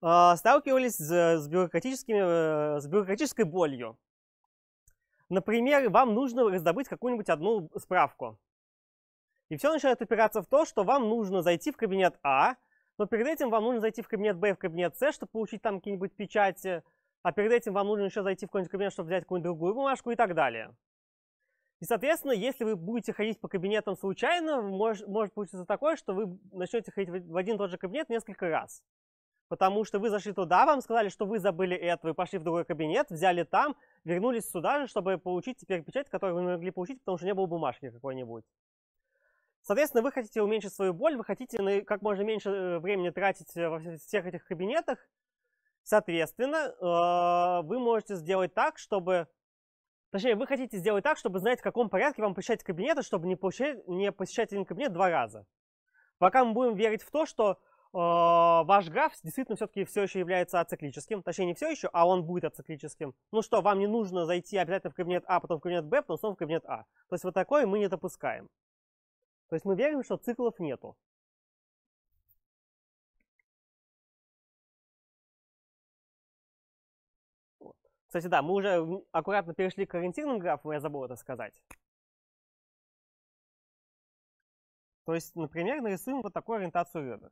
а, сталкивались с, бюрократическими, э, с бюрократической болью. Например, вам нужно раздобыть какую-нибудь одну справку. И все начинает упираться в то, что вам нужно зайти в кабинет А, но перед этим вам нужно зайти в кабинет Б и в кабинет С, чтобы получить там какие-нибудь печати, а перед этим вам нужно еще зайти в какой-нибудь кабинет, чтобы взять какую-нибудь другую бумажку и так далее. И, соответственно, если вы будете ходить по кабинетам случайно, может, может получиться такое, что вы начнете ходить в один и тот же кабинет несколько раз. Потому что вы зашли туда, вам сказали, что вы забыли это, вы пошли в другой кабинет, взяли там, вернулись сюда же, чтобы получить теперь печать, которую вы не могли получить, потому что не было бумажки какой-нибудь. Соответственно, вы хотите уменьшить свою боль, вы хотите как можно меньше э, времени тратить э, во всех этих кабинетах, Соответственно, а, вы можете сделать так, чтобы... Точнее, вы хотите сделать так, чтобы знать, в каком порядке вам посещать кабинеты, чтобы не посещать, не посещать один кабинет два раза. Пока мы будем верить в то, что а, ваш граф действительно все-таки все еще является ациклическим. Точнее, не все еще, а он будет ациклическим. Ну что, вам не нужно зайти обязательно в кабинет А, потом в кабинет Б, потом снова в кабинет А. То есть вот такое мы не допускаем. То есть мы верим, что циклов нету. Кстати, да, мы уже аккуратно перешли к ориентирным графам, я забыл это сказать. То есть, например, нарисуем вот такую ориентацию ребер.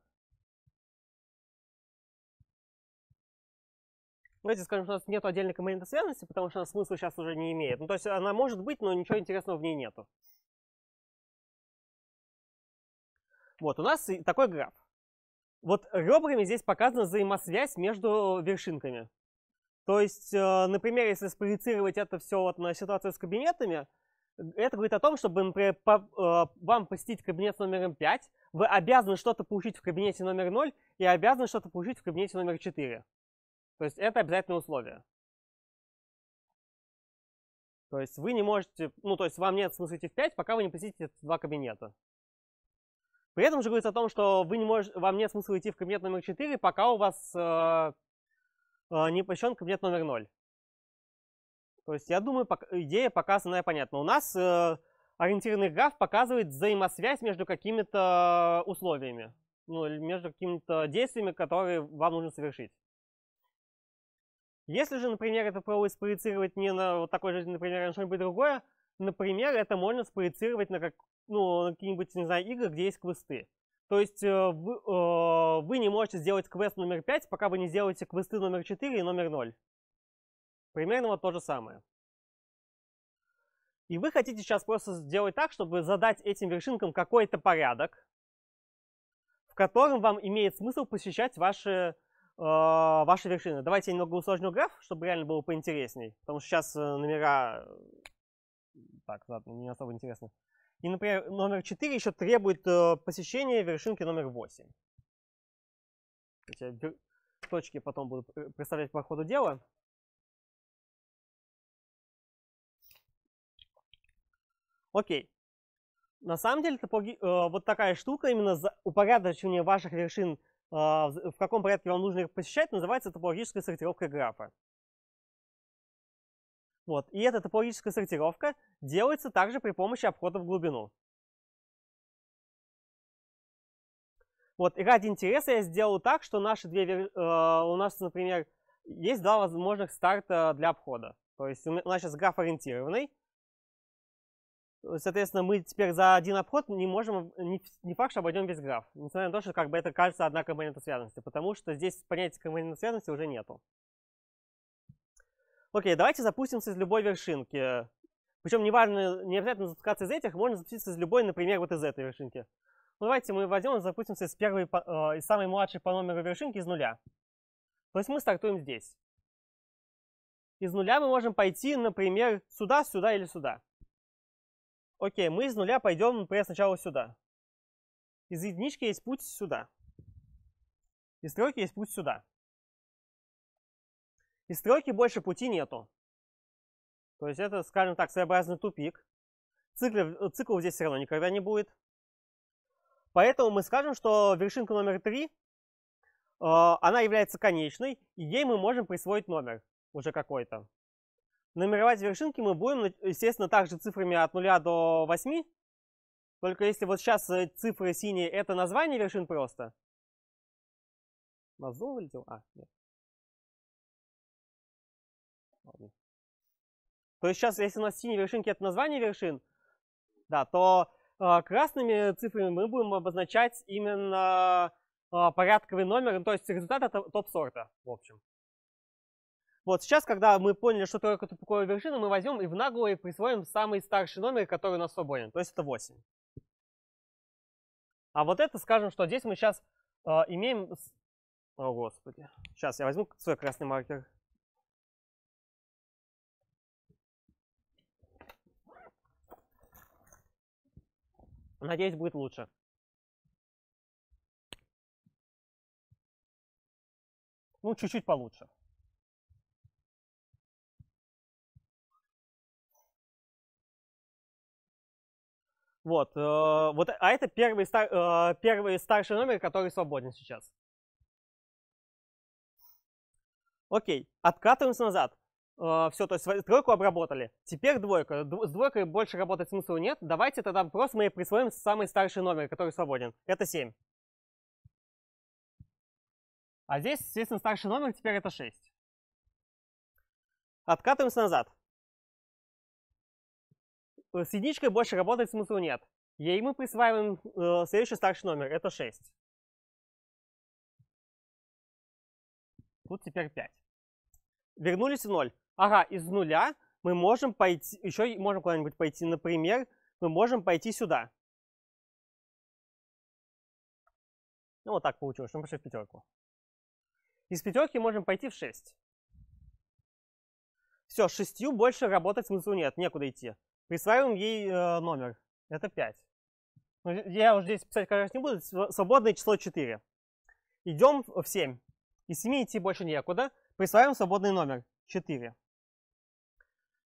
Давайте скажем, что у нас нет отдельной компоненты связанности, потому что она смысла сейчас уже не имеет. Ну, то есть она может быть, но ничего интересного в ней нету. Вот, у нас такой граф. Вот ребрами здесь показана взаимосвязь между вершинками. То есть, э, например, если спроецировать это все вот на ситуацию с кабинетами, это говорит о том, чтобы, например, по, э, вам посетить кабинет с номером 5, вы обязаны что-то получить в кабинете номер 0 и обязаны что-то получить в кабинете номер 4. То есть это обязательное условие. То есть вы не можете, ну то есть вам нет смысла идти в 5, пока вы не посетите два кабинета. При этом же говорится о том, что вы не можете, вам нет смысла идти в кабинет номер 4, пока у вас э, а, не посещен кабинет номер 0. То есть, я думаю, идея показанная понятна. У нас э, ориентированный граф показывает взаимосвязь между какими-то условиями, ну, между какими-то действиями, которые вам нужно совершить. Если же, например, это пробовать спроецировать не на вот такой же, например, на что-нибудь другое, например, это можно спроецировать на, как, ну, на какие-нибудь, не знаю, игры, где есть квесты. То есть э, вы, э, вы не можете сделать квест номер 5, пока вы не сделаете квесты номер 4 и номер 0. Примерно вот то же самое. И вы хотите сейчас просто сделать так, чтобы задать этим вершинкам какой-то порядок, в котором вам имеет смысл посещать ваши, э, ваши вершины. Давайте я немного усложню граф, чтобы реально было поинтересней, потому что сейчас э, номера э, так, ладно, не особо интересно. Э, и, например, номер 4 еще требует э, посещения вершинки номер 8. Я точки потом буду э, представлять по ходу дела. Окей. На самом деле, топоги... Э, вот такая штука, именно за упорядочивание ваших вершин, э, в каком порядке вам нужно их посещать, называется топологической сортировка графа. Вот. И эта топологическая сортировка делается также при помощи обхода в глубину. Вот, и ради интереса я сделал так, что наши две, э, у нас, например, есть два возможных старта для обхода. То есть у нас сейчас граф ориентированный. Соответственно, мы теперь за один обход не можем, не, факт, что обойдем весь граф. Несмотря на то, что как бы это кажется одна компонента связанности, потому что здесь понятия компонента связанности уже нету. Окей, давайте запустимся из любой вершинки. Причем неважно, не обязательно запускаться из этих, можно запуститься из любой, например, вот из этой вершинки. Ну, давайте мы возьмем и запустимся из первой, э, из самой младшей по номеру вершинки из нуля. То есть мы стартуем здесь. Из нуля мы можем пойти, например, сюда, сюда или сюда. Окей, мы из нуля пойдем, например, сначала сюда. Из единички есть путь сюда. Из тройки есть путь сюда. Из стройки больше пути нету. То есть это, скажем так, своеобразный тупик. Циклов, э, циклов здесь все равно никогда не будет. Поэтому мы скажем, что вершинка номер 3, э, а, она является конечной, и ей мы можем присвоить номер уже какой-то. Нумеровать вершинки мы будем, э, естественно, также цифрами от 0 до 8. Только если вот сейчас э, цифры синие — это название вершин просто. У или зум А, нет. То есть сейчас, если у нас синие вершинки — это название вершин, да, то э, красными цифрами мы будем обозначать именно э, порядковый номер, ну, то есть результат это топ-сорта, в общем. Вот сейчас, когда мы поняли, что такое тупиковая вершина, мы возьмем и в наглую присвоим самый старший номер, который у нас свободен, то есть это 8. А вот это скажем, что здесь мы сейчас э, имеем... О, господи. Сейчас я возьму свой красный маркер. Надеюсь, будет лучше. Ну, чуть-чуть получше. Вот, э, вот, а это первый, стар, э, первый старший номер, который свободен сейчас. Окей, откатываемся назад. А, все, то есть тройку обработали. Теперь двойка. с двойкой больше работать смысла нет. Давайте тогда просто мы присвоим самый старший номер, который свободен. Это 7. А здесь, естественно, старший номер, теперь это 6. Откатываемся назад. Э, с единичкой больше работать смысла нет. Ей мы присваиваем э, следующий старший номер, это 6. Тут теперь 5. Вернулись в 0. Ага, из нуля мы можем пойти, еще можем куда-нибудь пойти, например, мы можем пойти сюда. Ну, вот так получилось, что мы пошли в пятерку. Из пятерки можем пойти в 6. Все, с 6 больше работать смысла нет, некуда идти. Присваиваем ей э, номер. Это 5. Ну, я уже здесь писать, конечно, не буду. Свободное число 4. Идем в 7. Из 7 идти больше некуда. Присваиваем свободный номер 4.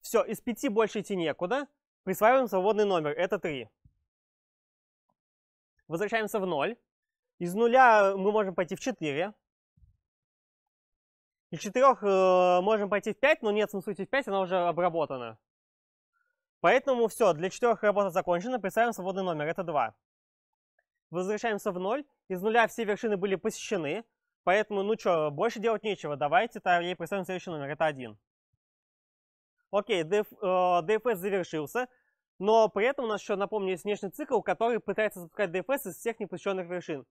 Все, из 5 больше идти некуда. Присваиваем свободный номер, это 3. Возвращаемся в 0. Из нуля э, мы можем пойти в 4. Из 4 э, можем пойти в 5, но нет смысла идти в 5, она уже обработана. Поэтому все, для 4 работа закончена, присваиваем свободный номер, это 2. Возвращаемся в 0. Из нуля все вершины были посещены, поэтому, ну что, больше делать нечего. Давайте, ей присваиваем следующий номер, это 1. Окей, DFS э, завершился, но при этом у нас еще, напомню, есть внешний цикл, который пытается запускать DFS из всех непосещенных вершин.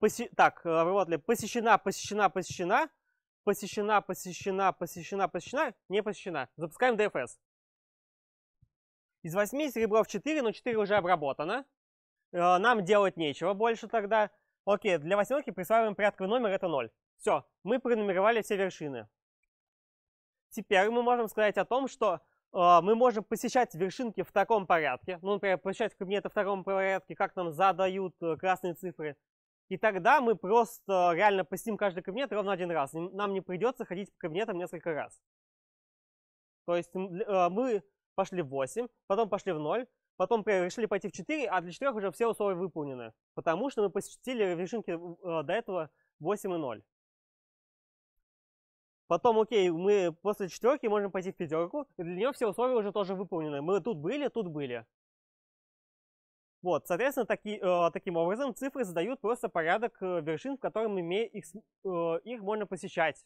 Посе... Так, работали. Э, посещена, посещена, посещена. Посещена, посещена, посещена, посещена. Не посещена. Запускаем DFS. Из 8 серебров 4, но 4 уже обработано. Э, нам делать нечего больше тогда. Окей, для восьмерки присваиваем порядковый номер, это 0. Все, мы пронумеровали все вершины. Теперь мы можем сказать о том, что а, мы можем посещать вершинки в таком порядке, ну, например, посещать кабинеты в таком порядке, как нам задают э, красные цифры. И тогда мы просто реально посетим каждый кабинет ровно один раз. Нам не придется ходить по кабинетам несколько раз. То есть а, мы пошли в 8, потом пошли в 0, потом решили пойти в 4, а для 4 уже все условия выполнены, потому что мы посетили вершинки э, до этого 8 и 0. Потом, окей, мы после четверки можем пойти в пятерку, для нее все условия уже тоже выполнены. Мы тут были, тут были. Вот, соответственно, таки, э, таким образом цифры задают просто порядок э, вершин, в котором име их, э, их можно посещать.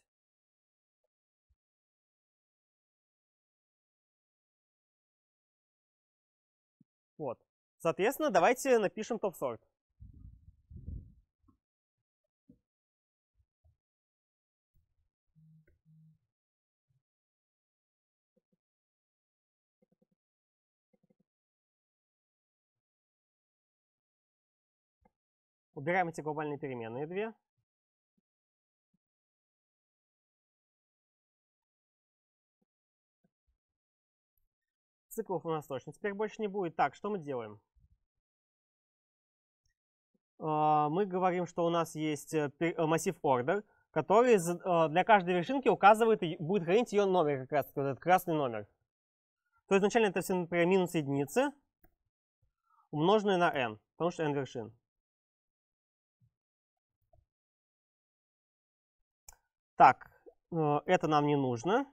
Вот. Соответственно, давайте напишем топ-сорт. Убираем эти глобальные переменные две. Циклов у нас точно теперь больше не будет. Так, что мы делаем? А, мы говорим, что у нас есть э, э, массив order, который э, для каждой вершинки указывает и будет хранить ее номер, как раз вот этот красный номер. То изначально это все, например, минус единицы, умноженное на n, потому что n вершин. Так, э, это нам не нужно.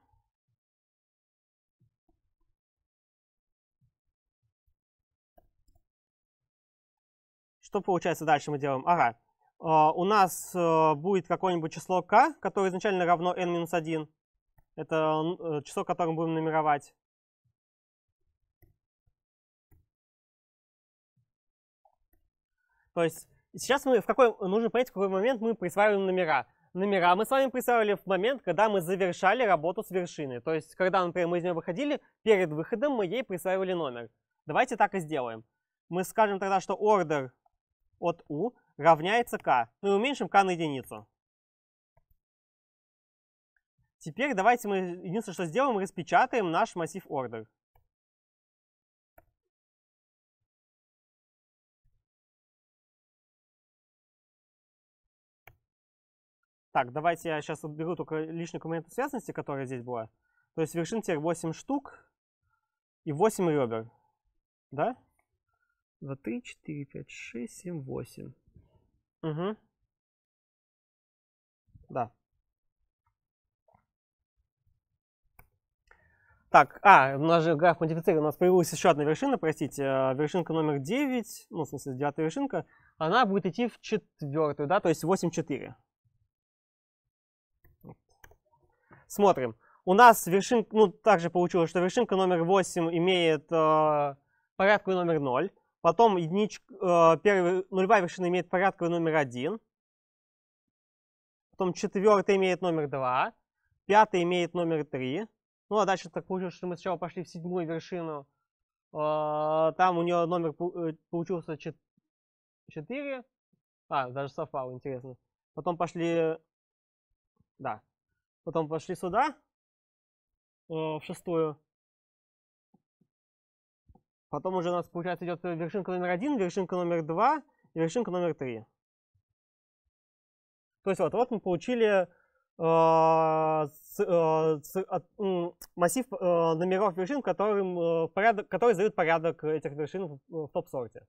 Что получается дальше мы делаем? Ага, э, у нас э, будет какое-нибудь число k, которое изначально равно n-1. Это число, которое мы будем нумеровать. То есть сейчас мы в какой, нужно понять, в какой момент мы присваиваем номера номера мы с вами представили в момент, когда мы завершали работу с вершины, То есть, когда, например, мы из нее выходили, перед выходом мы ей присваивали номер. Давайте так и сделаем. Мы скажем тогда, что order от u равняется k. Ну и уменьшим k на единицу. Теперь давайте мы единственное, что сделаем, распечатаем наш массив order. Так, давайте я сейчас уберу только лишнюю компоненту связности, которая здесь была. То есть вершин теперь 8 штук и 8 ребер. Да? 2, 3, 4, 5, 6, 7, 8. Угу. Да. Так, а, у нас же граф модифицирован, у нас появилась еще одна вершина, простите, э, вершинка номер 9, ну, в смысле, девятая вершинка, она будет идти в четвертую, да, то есть 8-4. Смотрим. У нас вершинка, ну, также получилось, что вершинка номер 8 имеет э, порядковый номер 0. Потом единичка, э, первый, нулевая вершина имеет порядковый номер 1. Потом четвертая имеет номер 2. Пятая имеет номер 3. Ну, а дальше так получилось, что мы сначала пошли в седьмую вершину. Э, там у нее номер э, получился 4. А, даже совпало, интересно. Потом пошли... Да, Потом пошли сюда, э, в шестую. Потом уже у нас, получается, идет э, вершинка номер один, вершинка номер два и вершинка номер три. То есть вот, вот мы получили э, с, э, с, от, э, массив номеров вершин, которым, э, порядок, которые задают порядок этих вершин в, в топ-сорте.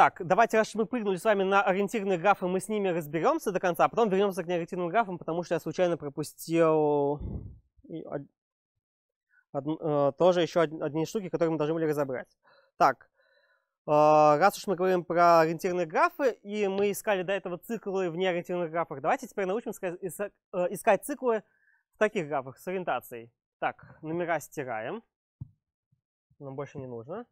Так, давайте, раз мы прыгнули с вами на ориентирные графы, мы с ними разберемся до конца, а потом вернемся к неориентированным графам, потому что я случайно пропустил од... э, тоже еще од... одни штуки, которые мы должны были разобрать. Так, э, раз уж мы говорим про ориентирные графы, и мы искали до этого циклы в неориентированных графах, давайте теперь научимся искать э, циклы в таких графах с ориентацией. Так, номера стираем. Нам больше не нужно.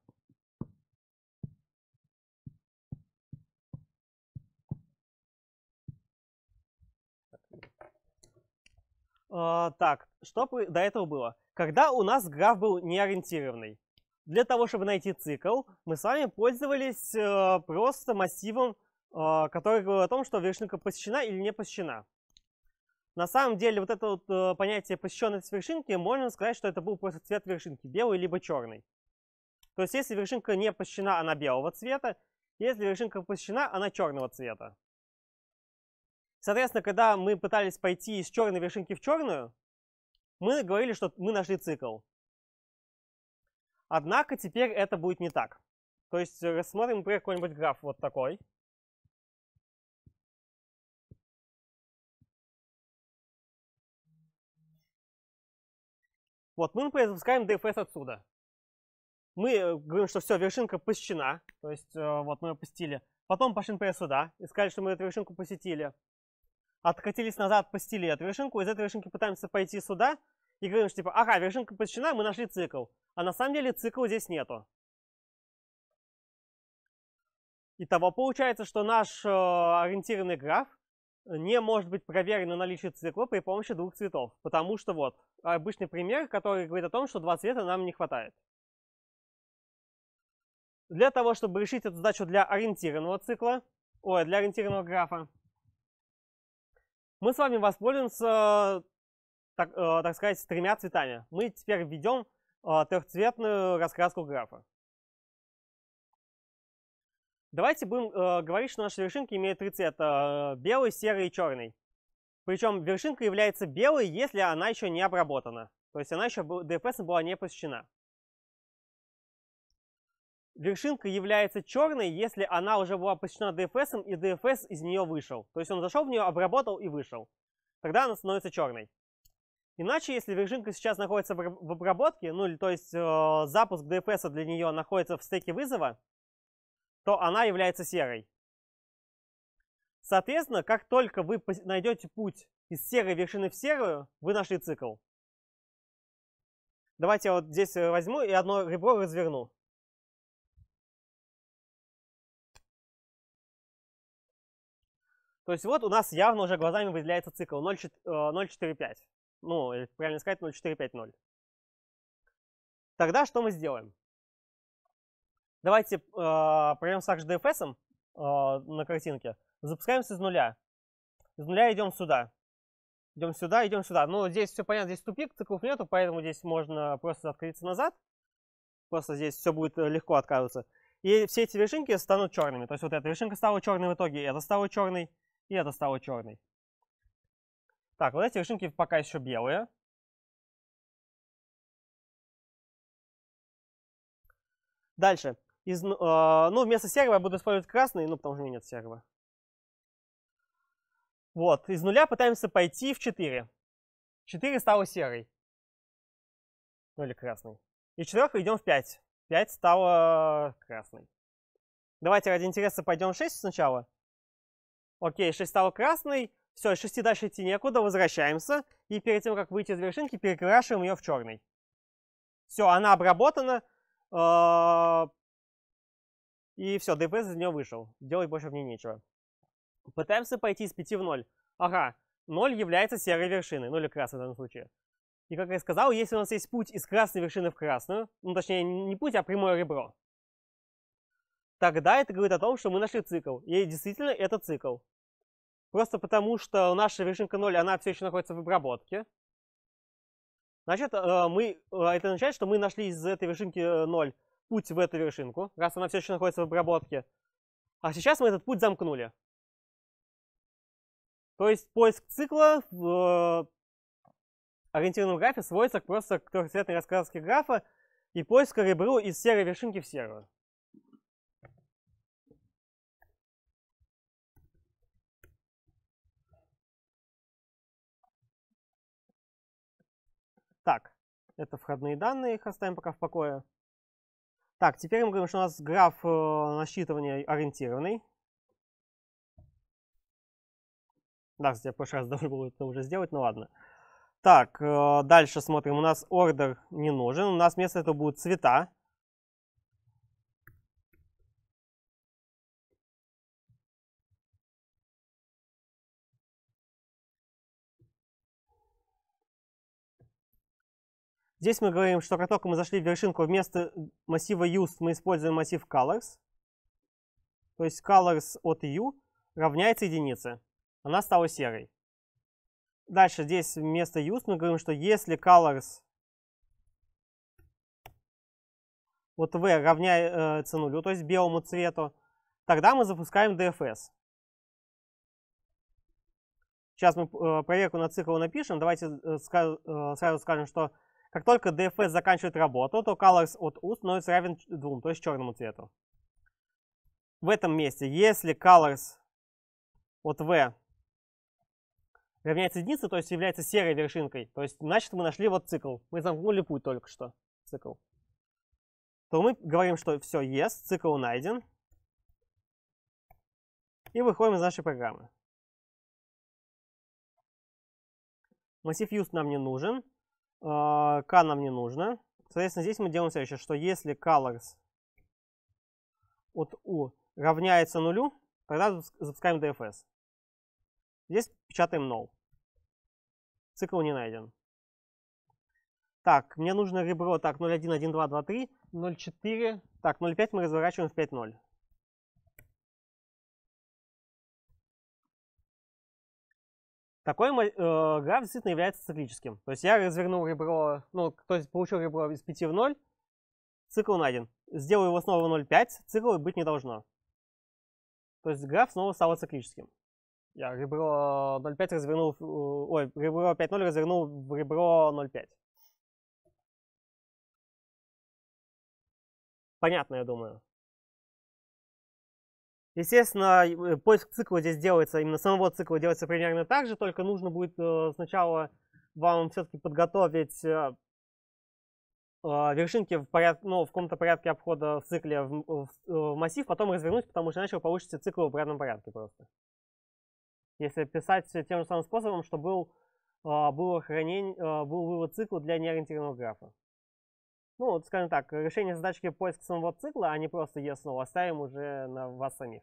А, так, что до этого было? Когда у нас граф был неориентированный? Для того, чтобы найти цикл, мы с вами пользовались э, просто массивом, э, который говорил о том, что вершинка посещена или не посещена. На самом деле, вот это вот э, понятие посещенность вершинки, можно сказать, что это был просто цвет вершинки, белый либо черный. То есть, если вершинка не посещена, она белого цвета. Если вершинка посещена, она черного цвета. Соответственно, когда мы пытались пойти из черной вершинки в черную, мы говорили, что мы нашли цикл. Однако теперь это будет не так. То есть э, рассмотрим, например, какой-нибудь граф вот такой. Вот, мы, например, запускаем DFS отсюда. Мы э, говорим, что все, вершинка посещена. То есть э, вот мы ее посетили. Потом пошли, например, сюда и сказали, что мы эту вершинку посетили откатились назад по стиле эту вершинку, из этой вершинки пытаемся пойти сюда и говорим, что типа, ага, вершинка посчитана, мы нашли цикл. А на самом деле цикла здесь нету. Итого получается, что наш э, ориентированный граф не может быть проверен на наличие цикла при помощи двух цветов, потому что вот обычный пример, который говорит о том, что два цвета нам не хватает. Для того, чтобы решить эту задачу для ориентированного цикла, ой, для ориентированного графа, мы с вами воспользуемся, так, э, так сказать, тремя цветами. Мы теперь введем э, трехцветную раскраску графа. Давайте будем э, говорить, что наши вершинки имеют три цвета. белый, серый и черный. Причем вершинка является белой, если она еще не обработана. То есть она еще DFS была не посещена вершинка является черной, если она уже была посещена DFS, и DFS из нее вышел. То есть он зашел в нее, обработал и вышел. Тогда она становится черной. Иначе, если вершинка сейчас находится в обработке, ну, или то есть э, запуск DFS для нее находится в стеке вызова, то она является серой. Соответственно, как только вы найдете путь из серой вершины в серую, вы нашли цикл. Давайте я вот здесь э, возьму и одно ребро разверну. То есть вот у нас явно уже глазами выделяется цикл 0,45. Э, ну, правильно сказать, 0,450. Тогда что мы сделаем? Давайте э, пройдем с HDFS э, на картинке. Запускаемся из нуля. Из нуля идем сюда. Идем сюда, идем сюда. Ну, здесь все понятно, здесь тупик, циклов нету, поэтому здесь можно просто открыться назад. Просто здесь все будет э, легко отказываться. И все эти вершинки станут черными. То есть вот эта вершинка стала черной в итоге, это стало черной. И это стало черный. Так, вот эти вершинки пока еще белые. Дальше. Из, э, ну, вместо серого я буду использовать красный, ну, потому что у меня нет серого. Вот, из нуля пытаемся пойти в 4. 4 стало серый. Ну, или красный. Из 4 идем в 5. 5 стало э, красный. Давайте ради интереса пойдем в 6 сначала. Окей, 6 стал красный. Все, из 6 дальше идти некуда, возвращаемся. И перед тем, как выйти из вершинки, перекрашиваем ее в черный. Все, она обработана. А, и все, ДПС из нее вышел. Делать больше в ней нечего. Пытаемся пойти из 5 в 0. Ага, 0 является серой вершиной, ну или красной в данном случае. И как я сказал, если у нас есть путь из красной вершины в красную, ну точнее не путь, а прямое ребро, тогда это говорит о том, что мы нашли цикл. И действительно это цикл. Просто потому, что наша вершинка 0, она все еще находится в обработке. Значит, э, мы, э, это означает, что мы нашли из этой вершинки 0 э, путь в эту вершинку, раз она все еще находится в обработке. А сейчас мы этот путь замкнули. То есть поиск цикла в ориентированном графе сводится просто к трехцветной раскраске графа и поиск ребру из серой вершинки в серую. Так, это входные данные, их оставим пока в покое. Так, теперь мы говорим, что у нас граф э, насчитывания ориентированный. Да, кстати, я в прошлый раз должен был это уже сделать, но ладно. Так, э, дальше смотрим. У нас ордер не нужен. У нас вместо этого будут цвета. Здесь мы говорим, что как только мы зашли в вершинку, вместо массива used мы используем массив colors. То есть colors от u равняется единице. Она стала серой. Дальше здесь вместо used мы говорим, что если colors от v равняется нулю, то есть белому цвету, тогда мы запускаем DFS. Сейчас мы э, проверку на цикл напишем. Давайте э, э, сразу скажем, что как только DFS заканчивает работу, то colors от U становится равен двум, то есть черному цвету. В этом месте, если colors от V равняется единице, то есть является серой вершинкой, то есть значит мы нашли вот цикл. Мы замкнули путь только что, цикл. То мы говорим, что все, yes, цикл найден. И выходим из нашей программы. Массив use нам не нужен. А, К нам не нужно. Соответственно, здесь мы делаем следующее, что если colors от u равняется нулю, тогда запускаем DFS. Здесь печатаем null. Цикл не найден. Так, мне нужно ребро, так, 0,1, 1, 2, 2, 3, 0,4, так, 0,5 мы разворачиваем в 5,0. Такой э, граф действительно является циклическим. То есть я развернул ребро, ну, то есть получил ребро из 5 в 0, цикл найден. Сделаю его снова 0,5, цикла быть не должно. То есть граф снова стал циклическим. Я ребро 0,5 развернул, э, ой, ребро 5,0 развернул в ребро 0,5. Понятно, я думаю. Естественно, э, поиск цикла здесь делается, именно самого цикла делается примерно так же, только нужно будет э, сначала вам все-таки подготовить э, а, вершинки в, поряд, ну, в каком-то порядке обхода в цикле в, в, в массив, потом развернуть, потому что иначе вы получите циклы в обратном порядке просто. Если писать тем же самым способом, что был, а, было хранение, а, был вывод цикла для неориентированного графа ну, вот, скажем так, решение задачки поиска самого цикла, а не просто ESO, оставим уже на вас самих.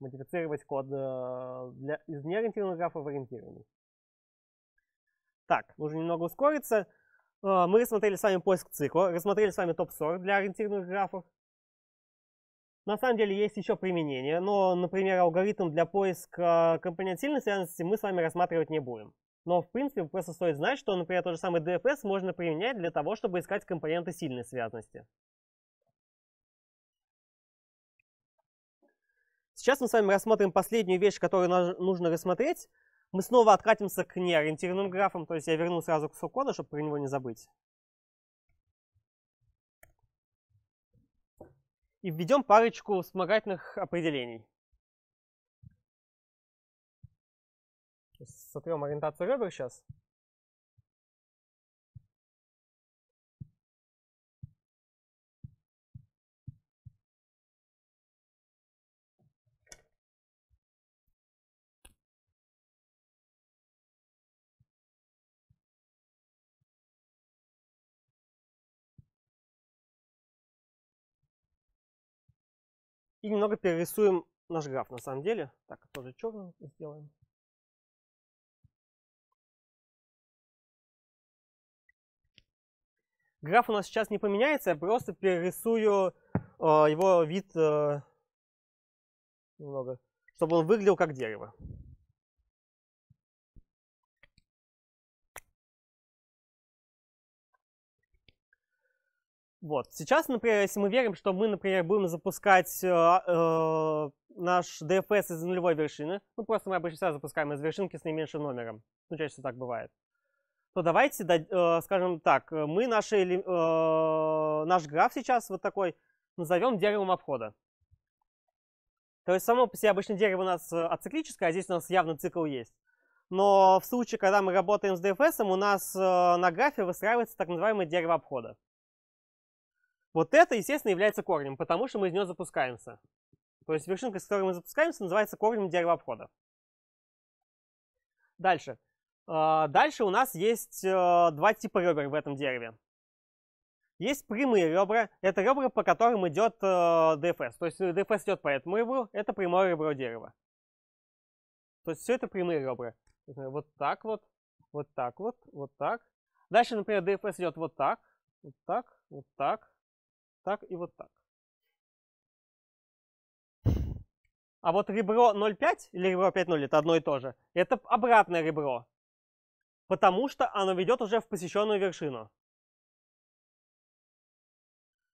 Модифицировать код э, для, из неориентированных графов в ориентированный. Так, нужно немного ускориться. Э, мы рассмотрели с вами поиск цикла, рассмотрели с вами топ-40 для ориентированных графов. На самом деле есть еще применение, но, например, алгоритм для поиска компонент сильной связанности мы с вами рассматривать не будем. Но, в принципе, просто стоит знать, что, например, тот же самый DFS можно применять для того, чтобы искать компоненты сильной связности. Сейчас мы с вами рассмотрим последнюю вещь, которую нужно рассмотреть. Мы снова откатимся к неориентированным графам, то есть я верну сразу к Сукону, чтобы про него не забыть. И введем парочку вспомогательных определений. сотрем ориентацию ребер сейчас. И немного перерисуем наш граф на самом деле. Так, тоже черным сделаем. Граф у нас сейчас не поменяется, я просто перерисую э, его вид э, немного, чтобы он выглядел как дерево. Вот. Сейчас, например, если мы верим, что мы, например, будем запускать э, э, наш DFS из нулевой вершины, ну просто мы обычно всегда запускаем из вершинки с наименьшим номером. Ну, чаще всего так бывает то давайте, э, скажем так, э, мы наши, э, наш граф сейчас вот такой назовем деревом обхода. То есть само по себе обычно дерево у нас ациклическое, а здесь у нас явно цикл есть. Но в случае, когда мы работаем с DFS, у нас на графе выстраивается так называемое дерево обхода. Вот это, естественно, является корнем, потому что мы из него запускаемся. То есть вершинка, с которой мы запускаемся, называется корнем дерева обхода. Дальше. А, дальше у нас есть э, два типа ребер в этом дереве. Есть прямые ребра, это ребра, по которым идет DFS. Э, то есть DFS э, идет по этому ребру, это прямое ребро дерева. То есть все это прямые ребра. Вот так вот, вот так вот, вот так. Дальше, например, DFS идет вот так, вот так, вот так, так и вот так. А вот ребро 0,5 или ребро 5,0 это одно и то же. Это обратное ребро потому что оно ведет уже в посещенную вершину.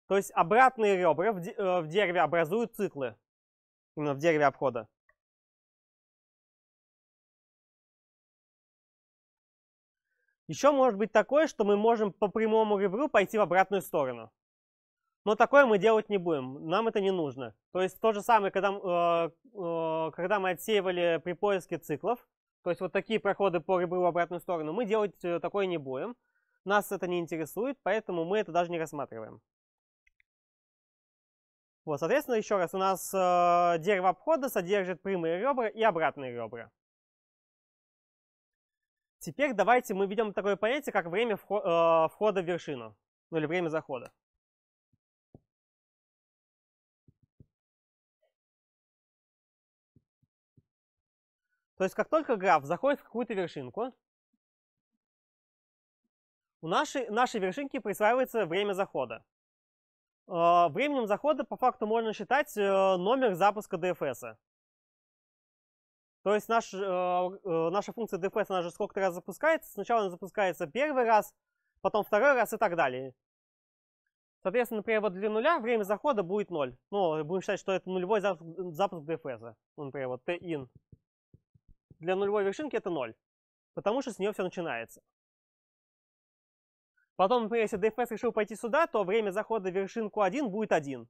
То есть обратные ребра в, э, дереве образуют циклы, именно в дереве обхода. Еще может быть такое, что мы можем по прямому ребру пойти в обратную сторону. Но такое мы делать не будем, нам это не нужно. То есть то же самое, когда, э, э, когда мы отсеивали при поиске циклов, то есть вот такие проходы по ребру в обратную сторону мы делать э, такое не будем. Нас это не интересует, поэтому мы это даже не рассматриваем. Вот, соответственно, еще раз, у нас э, дерево обхода содержит прямые ребра и обратные ребра. Теперь давайте мы ведем такое понятие, как время вхо э, входа в вершину, ну или время захода. То есть как только граф заходит в какую-то вершинку, у нашей, нашей вершинки присваивается время захода. А, временем захода по факту можно считать э, номер запуска ДФС. -а. То есть наш, э, э, наша функция DFS, она же сколько раз запускается. Сначала она запускается первый раз, потом второй раз и так далее. Соответственно, например, вот для нуля время захода будет 0. Ну, будем считать, что это нулевой запуск, запуск DFS. Ну, например, вот T in для нулевой вершинки это 0, потому что с нее все начинается. Потом, например, если DFS решил пойти сюда, то время захода в вершинку 1 будет 1.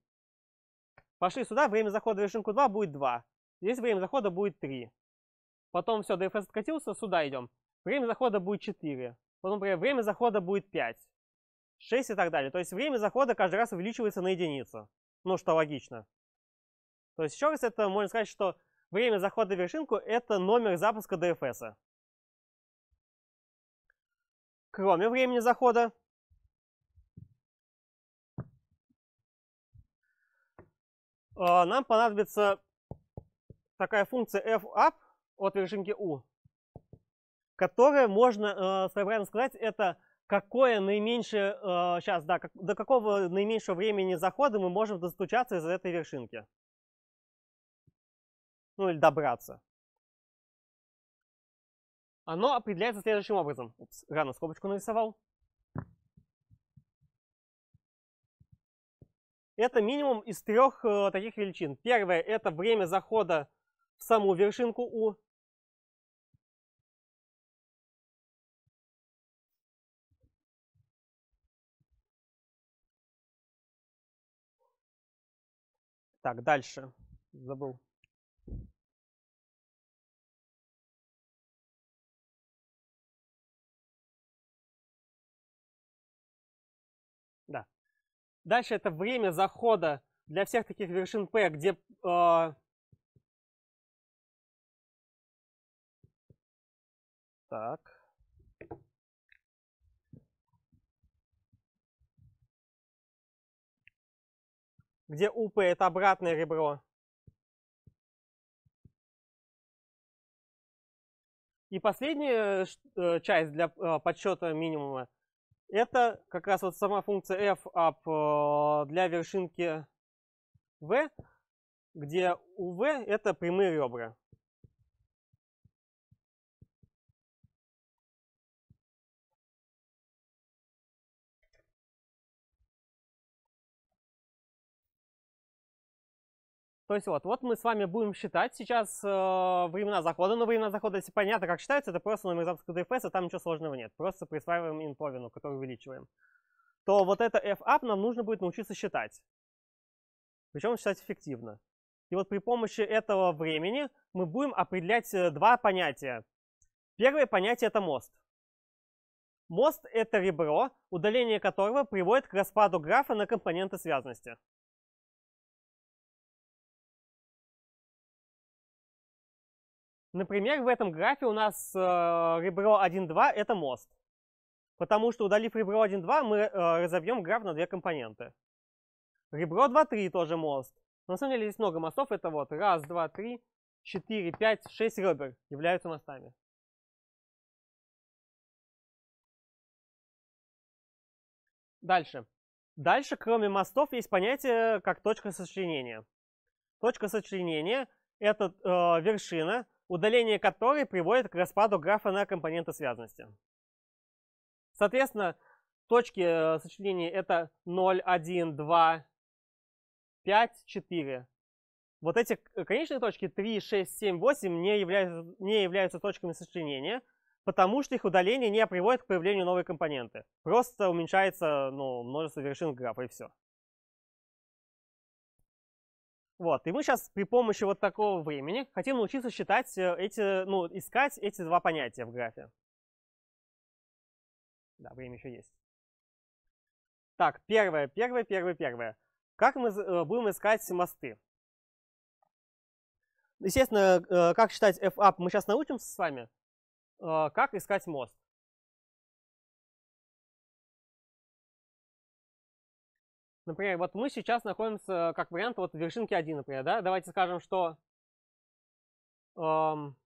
Пошли сюда, время захода в вершинку 2 будет 2. Здесь время захода будет 3. Потом все, DFS откатился, сюда идем. Время захода будет 4. Потом, например, время захода будет 5. 6 и так далее. То есть время захода каждый раз увеличивается на единицу. Ну, что логично. То есть еще раз это можно сказать, что Время захода в вершинку – это номер запуска ДФС. Кроме времени захода, а, нам понадобится такая функция fup от вершинки u, которая, можно э, своевременно сказать, это какое наименьшее, сейчас, э, да, до какого наименьшего времени захода мы можем достучаться из этой вершинки ну или добраться, оно определяется следующим образом. Упс, рано скобочку нарисовал. Это минимум из трех э, таких величин. Первое – это время захода в саму вершинку U. Так, дальше. Забыл. Да. Дальше это время захода для всех таких вершин P, где э, Так. Где УП это обратное ребро. И последняя э, э, часть для э, подсчета минимума это как раз вот сама функция f up э, для вершинки v, где у v это прямые ребра. То есть вот, вот мы с вами будем считать сейчас э, времена захода. Но ну, времена захода, если понятно, как считается, это просто нумеризация DFS, а там ничего сложного нет. Просто присваиваем инповину, которую увеличиваем. То вот это f нам нужно будет научиться считать. Причем считать эффективно. И вот при помощи этого времени мы будем определять э, два понятия. Первое понятие — это мост. Мост — это ребро, удаление которого приводит к распаду графа на компоненты связности. Например, в этом графе у нас э, ребро 1.2 — это мост. Потому что, удалив ребро 1.2, мы э, разобьем граф на две компоненты. Ребро 2.3 тоже мост. Но на самом деле здесь много мостов. Это вот 1, 2, 3, 4, 5, 6 ребер являются мостами. Дальше. Дальше, кроме мостов, есть понятие как точка сочленения. Точка сочленения — это э, вершина, удаление которой приводит к распаду графа на компоненты связности. Соответственно, точки э, сочленения это 0, 1, 2, 5, 4. Вот эти э, конечные точки 3, 6, 7, 8 не являются, не являются точками сочленения, потому что их удаление не приводит к появлению новой компоненты. Просто уменьшается ну, множество вершин графа и все. Вот, и мы сейчас при помощи вот такого времени хотим научиться считать э, эти, ну, искать эти два понятия в графе. Да, время еще есть. Так, первое, первое, первое, первое. Как мы э, будем искать мосты? Естественно, э, как считать f-up мы сейчас научимся с вами. Как искать мост? Например, вот мы сейчас находимся, как вариант, вот в вершинке 1, например, да? Давайте скажем, что... Эм,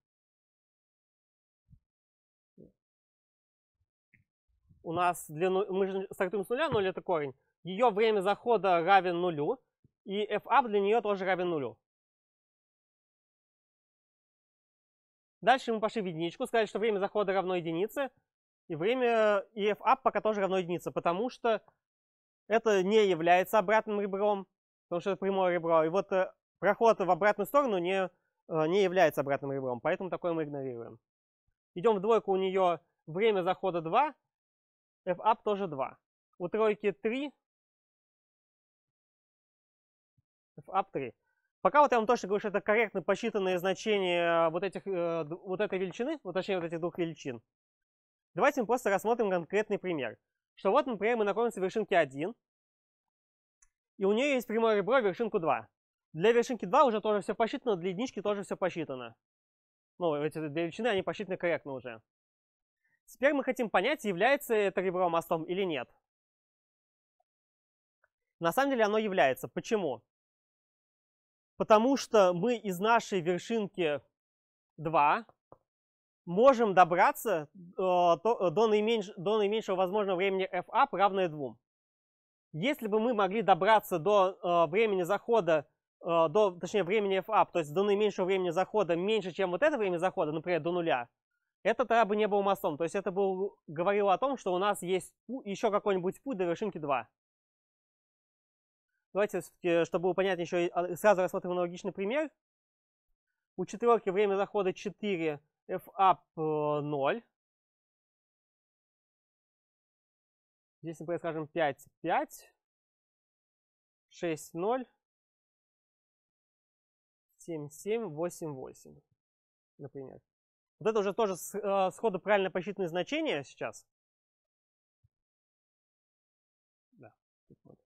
у нас длину... Мы же стартуем с нуля, 0 это корень. Ее время захода равен нулю, и f-up для нее тоже равен нулю. Дальше мы пошли в единичку, сказали, что время захода равно единице, и время и f-up пока тоже равно единице, потому что это не является обратным ребром, потому что это прямое ребро. И вот э, проход в обратную сторону не, э, не является обратным ребром, поэтому такое мы игнорируем. Идем в двойку, у нее время захода 2, f-up тоже 2. У тройки 3, f-up 3. Пока вот я вам точно говорю, что это корректно посчитанные значения вот, этих, э, вот этой величины, вот точнее вот этих двух величин. Давайте мы просто рассмотрим конкретный пример что вот, например, мы находимся в вершинке 1, и у нее есть прямое ребро в вершинку 2. Для вершинки 2 уже тоже все посчитано, для единички тоже все посчитано. Ну, эти две величины, они посчитаны корректно уже. Теперь мы хотим понять, является это ребро мостом или нет. На самом деле оно является. Почему? Потому что мы из нашей вершинки 2 можем добраться э, до, наименьш, до наименьшего возможного времени f равное 2. Если бы мы могли добраться до э, времени захода, э, до, точнее времени f то есть до наименьшего времени захода меньше, чем вот это время захода, например, до нуля, это тогда бы не было мостом. То есть это был, говорило о том, что у нас есть еще какой-нибудь путь до вершинки 2. Давайте, чтобы было понятно, еще а, сразу рассмотрим аналогичный пример. У четверки время захода 4 fup 0. Здесь, например, скажем 5, 5, 6, 0, 7, 7, 8, 8, например. Вот это уже тоже э, сходу правильно посчитанное значение сейчас. Да, вот.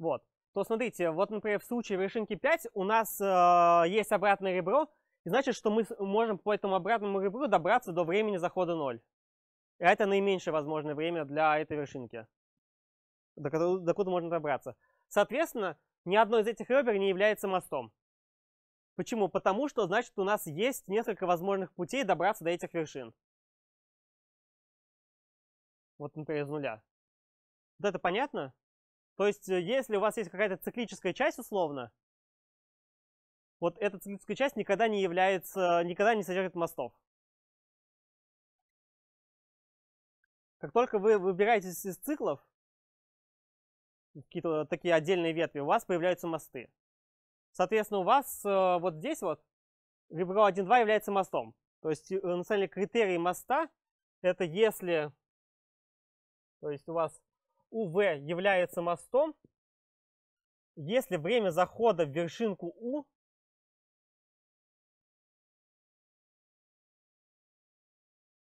Вот. То смотрите, вот, например, в случае вершинки 5 у нас э, есть обратное ребро, значит, что мы можем по этому обратному ребру добраться до времени захода 0. И это наименьшее возможное время для этой вершинки, до, куда можно добраться. Соответственно, ни одно из этих ребер не является мостом. Почему? Потому что, значит, у нас есть несколько возможных путей добраться до этих вершин. Вот, например, из нуля. Вот это понятно? То есть, э, если у вас есть какая-то циклическая часть условно, вот эта циклическая часть никогда не является, никогда не содержит мостов. Как только вы выбираетесь из циклов, какие-то такие отдельные ветви, у вас появляются мосты. Соответственно, у вас э, вот здесь вот ребро 1.2 является мостом. То есть, э, на самом деле, критерий моста это если, то есть у вас УВ является мостом, если время захода в вершинку У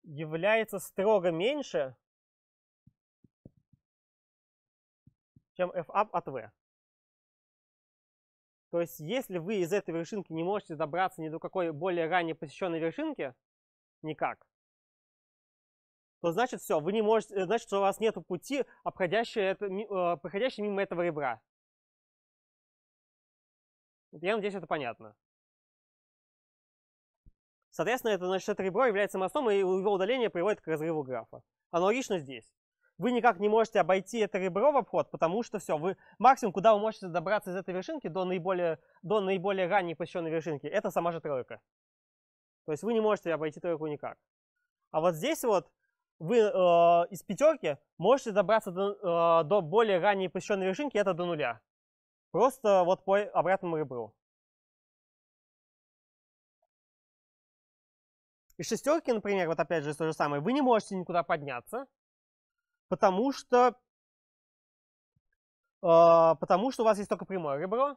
является строго меньше, чем f up от v. То есть, если вы из этой вершинки не можете добраться ни до какой более ранее посещенной вершинки, никак, то значит все, вы не можете, э, значит, что у вас нет пути, обходящего это, э, проходящего мимо этого ребра. Я надеюсь, это понятно. Соответственно, это, значит, это ребро является мостом, и его удаление приводит к разрыву графа. Аналогично здесь. Вы никак не можете обойти это ребро в обход, потому что все, вы максимум, куда вы можете добраться из этой вершинки до наиболее, до наиболее ранней посещенной вершинки, это сама же тройка. То есть вы не можете обойти тройку никак. А вот здесь вот вы э, из пятерки можете добраться до, э, до более ранней посещенной вершинки, это до нуля. Просто вот по обратному ребру. Из шестерки, например, вот опять же то же самое, вы не можете никуда подняться, потому что, э, потому что у вас есть только прямое ребро.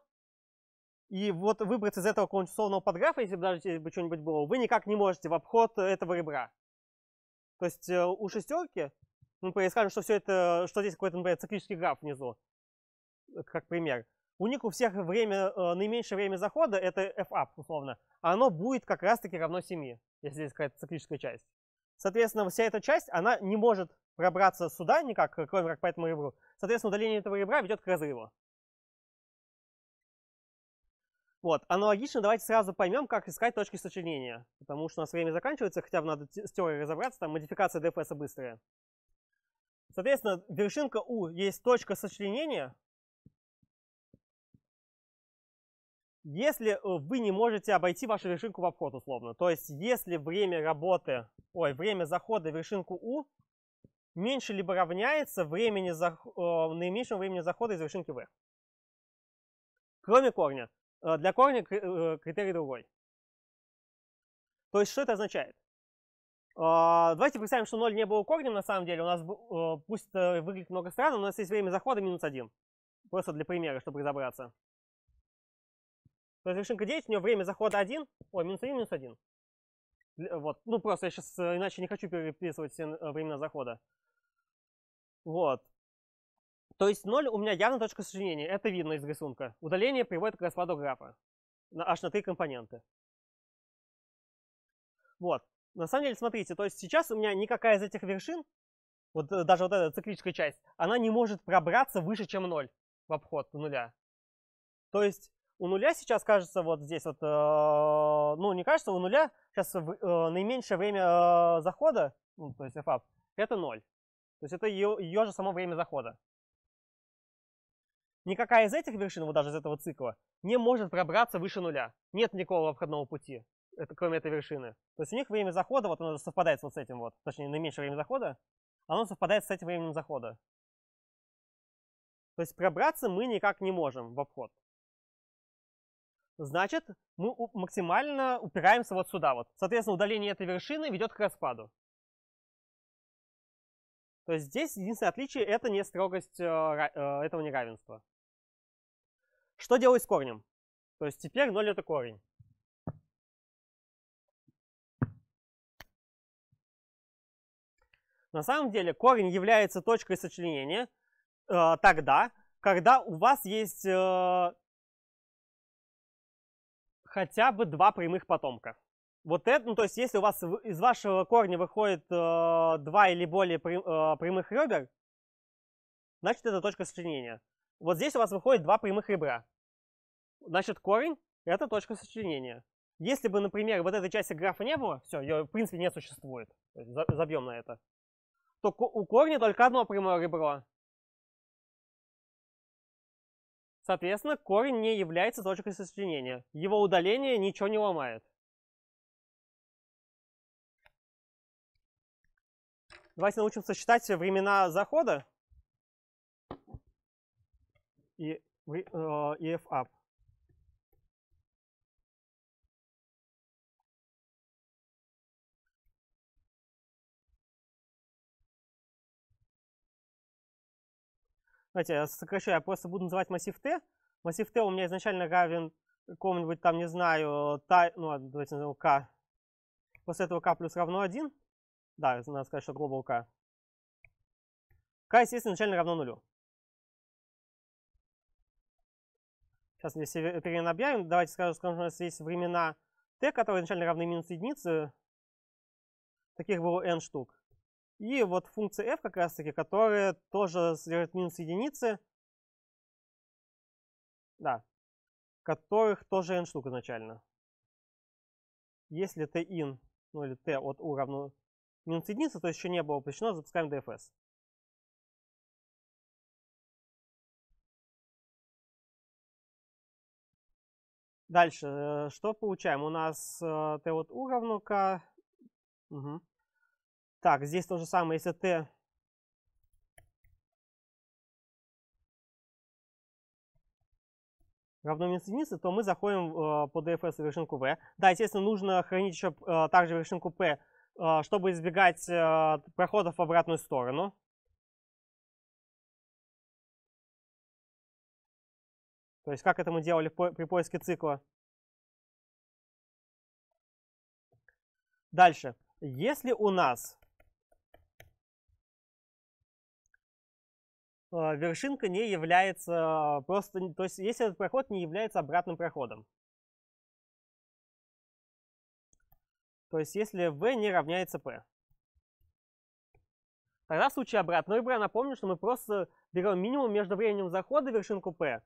И вот выбраться из этого какого-нибудь условного подграфа, если бы даже если бы что-нибудь было, вы никак не можете в обход этого ребра. То есть э, у шестерки, мы ну, скажем, что все это, что здесь какой-то, например, циклический граф внизу, как пример. У них у всех время, э, наименьшее время захода, это f-up, условно, а оно будет как раз-таки равно 7, если здесь какая-то циклическая часть. Соответственно, вся эта часть, она не может пробраться сюда никак, э, кроме как по этому ребру. Соответственно, удаление этого ребра ведет к разрыву. Вот, аналогично давайте сразу поймем, как искать точки сочинения, потому что у нас время заканчивается, хотя бы надо с теорией разобраться, там модификация DFS быстрая. Соответственно, вершинка U есть точка сочленения. Если э, вы не можете обойти вашу вершинку в обход, условно, то есть если время работы, ой, время захода в вершинку U меньше либо равняется времени, э, наименьшему времени захода из вершинки V. Кроме корня. Э, для корня э, критерий другой. То есть что это означает? А, давайте представим, что 0 не было корнем на самом деле. У нас, э, пусть выглядит много странно, у нас есть время захода минус 1. Просто для примера, чтобы разобраться. То есть решинка 9, у нее время захода 1. Ой, минус 1, минус 1. Вот. Ну, просто я сейчас иначе не хочу переписывать все времена захода. Вот. То есть 0 у меня явно точка сочинения, это видно из рисунка. Удаление приводит к распаду графа на аж на три компоненты. Вот. На самом деле, смотрите, то есть сейчас у меня никакая из этих вершин, вот э, даже вот эта циклическая часть, она не может пробраться выше, чем 0 в обход нуля. То есть у нуля сейчас, кажется, вот здесь вот, э, ну не кажется, у нуля сейчас в, э, наименьшее время э, захода, ну, то есть FAP, это 0. То есть это ее, ее же само время захода никакая из этих вершин, вот даже из этого цикла, не может пробраться выше нуля. Нет никакого обходного пути, это, кроме этой вершины. То есть у них время захода, вот оно совпадает вот с этим вот, точнее, наименьшее время захода, оно совпадает с этим временем захода. То есть пробраться мы никак не можем в обход. Значит, мы максимально упираемся вот сюда вот. Соответственно, удаление этой вершины ведет к распаду. То есть здесь единственное отличие это не строгость э, э, этого неравенства. Что делать с корнем? То есть теперь 0 это корень. На самом деле корень является точкой сочленения э, тогда, когда у вас есть э, хотя бы два прямых потомка. Вот это, ну то есть если у вас из вашего корня выходит э, два или более при, э, прямых ребер, значит это точка сочленения. Вот здесь у вас выходит два прямых ребра. Значит, корень – это точка сочленения. Если бы, например, вот этой части графа не было, все, ее в принципе не существует. Забьем на это. То у корня только одно прямое ребро. Соответственно, корень не является точкой сочленения. Его удаление ничего не ломает. Давайте научимся считать времена захода и EF э, up. Давайте я сокращаю, я просто буду называть массив T. Массив T у меня изначально равен какому-нибудь там, не знаю, тай, ну, давайте назовем K. После этого K плюс равно 1. Да, надо сказать, что global K. K, естественно, изначально равно нулю. Сейчас, если перемен объявим, давайте сразу скажем, что у нас есть времена t, которые изначально равны минус единице. Таких было n штук. И вот функция f как раз таки, которая тоже содержит минус единицы. Да. Которых тоже n штук изначально. Если t in, ну или t от u равно минус единице, то еще не было причина запускаем dfs. Дальше, э, что получаем? У нас t э, от уравнука. Угу. Так, здесь то же самое, если t... равно минус единице, то мы заходим э, по DFS в вершинку V. Да, естественно, нужно хранить еще э, также вершинку P, э, чтобы избегать э, проходов в обратную сторону. То есть как это мы делали при поиске цикла. Дальше. Если у нас э, вершинка не является э, просто... То есть если этот проход не является обратным проходом. То есть если v не равняется p. Тогда в случае обратного ребра, напомню, что мы просто берем минимум между временем захода вершинку p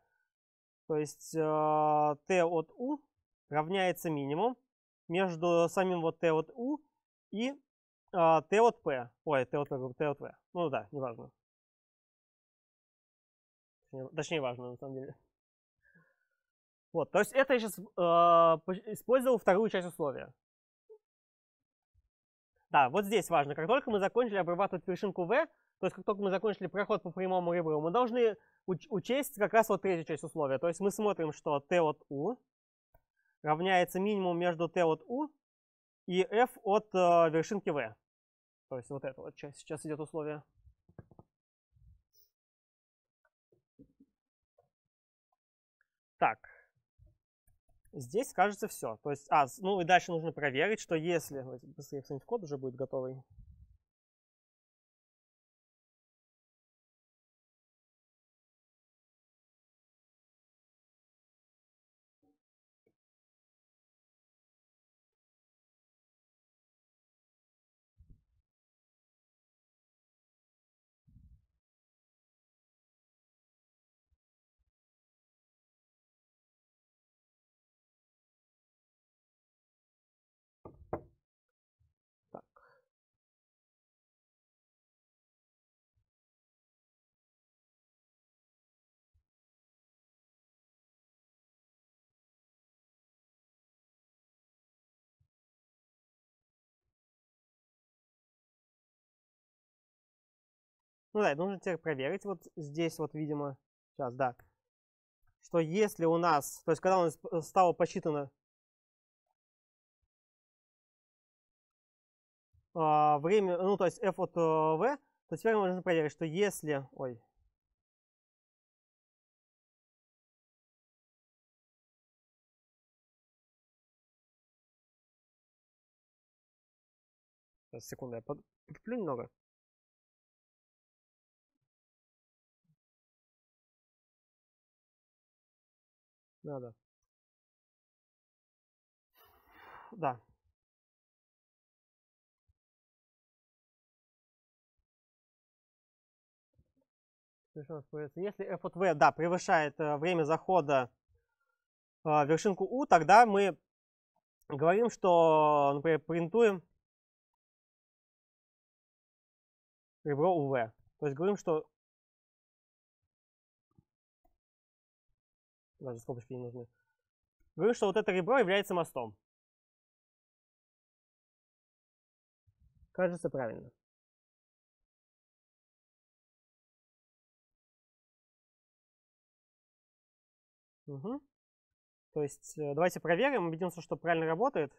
то есть э, t от u равняется минимум между самим вот t от u и э, t от p. Ой, t от p, t от v. Ну да, неважно. Точнее, важно, на самом деле. Вот, то есть это я сейчас э, а, использовал вторую часть условия. Да, вот здесь важно. Как только мы закончили обрабатывать вершинку v, то есть как только мы закончили проход по прямому ребру, мы должны учесть как раз вот третью часть условия. То есть мы смотрим, что t от u равняется минимум между t от u и f от э, вершинки v. То есть вот эта вот часть сейчас идет условие. Так. Здесь, кажется, все. То есть, а, ну и дальше нужно проверить, что если... Давайте быстрее кто код уже будет готовый. Ну да, нужно теперь проверить вот здесь вот, видимо, сейчас, да, что если у нас, то есть когда у нас стало посчитано э, время, ну то есть f от э, v, то теперь мы должны проверить, что если, ой, Сейчас, секунду, я подплю немного. надо. Да. Если f от v да, превышает э, время захода э, вершинку u, тогда мы говорим, что, например, принтуем ребро uv. То есть говорим, что даже скобочки не нужны. Говорю, что вот это ребро является мостом. Кажется, правильно. Угу. То есть э, давайте проверим, убедимся, что правильно работает.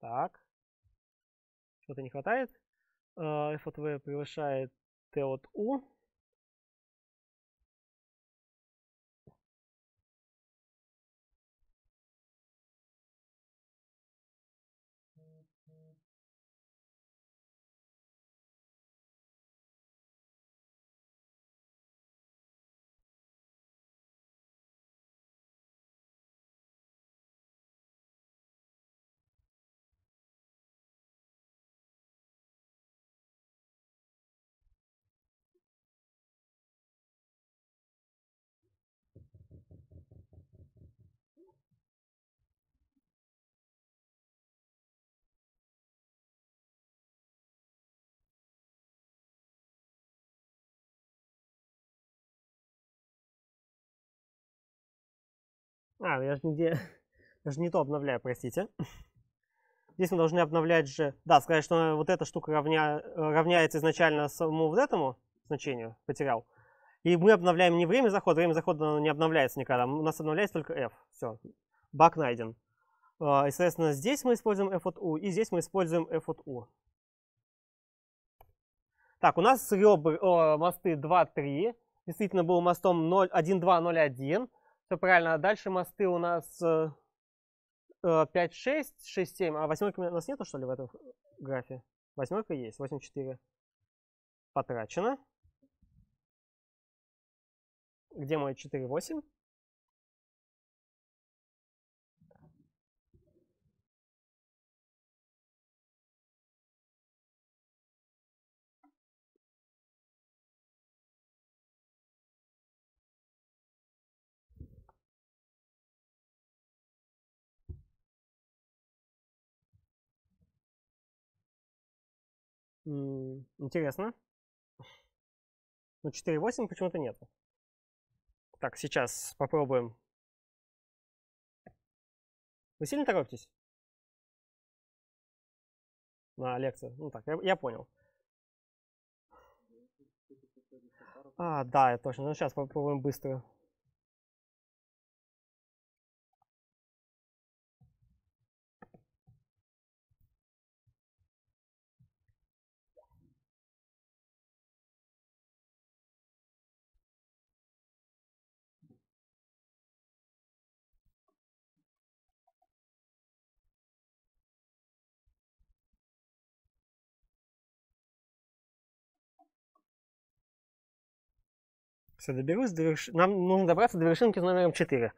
Так. Что-то не хватает. Э, F от V превышает T от U. А, я же нигде... Я же не то обновляю, простите. Здесь мы должны обновлять же... Да, сказать, что вот эта штука равня... равняется изначально самому вот этому значению, потерял. И мы обновляем не время захода, время захода не обновляется никогда. У нас обновляется только f. Все, баг найден. А, и, соответственно, здесь мы используем f от u, и здесь мы используем f от u. Так, у нас ребр, о, мосты 2, 3. Действительно, был мостом 0, 1, 2, 0, 1. Все правильно. А дальше мосты у нас 5, 6, 6, 7. А восьмерки у нас нету, что ли, в этом графе? Восьмерка есть. 8, 4. Потрачено. Где мой 4, 8? Интересно. Но ну, 4.8 почему-то нет. Так, сейчас попробуем. Вы сильно торопитесь? На лекцию. Ну так, я, я понял. А, да, точно. Ну сейчас попробуем быстро. Все, доберусь до вершины. Нам нужно добраться до вершинки с номером 4.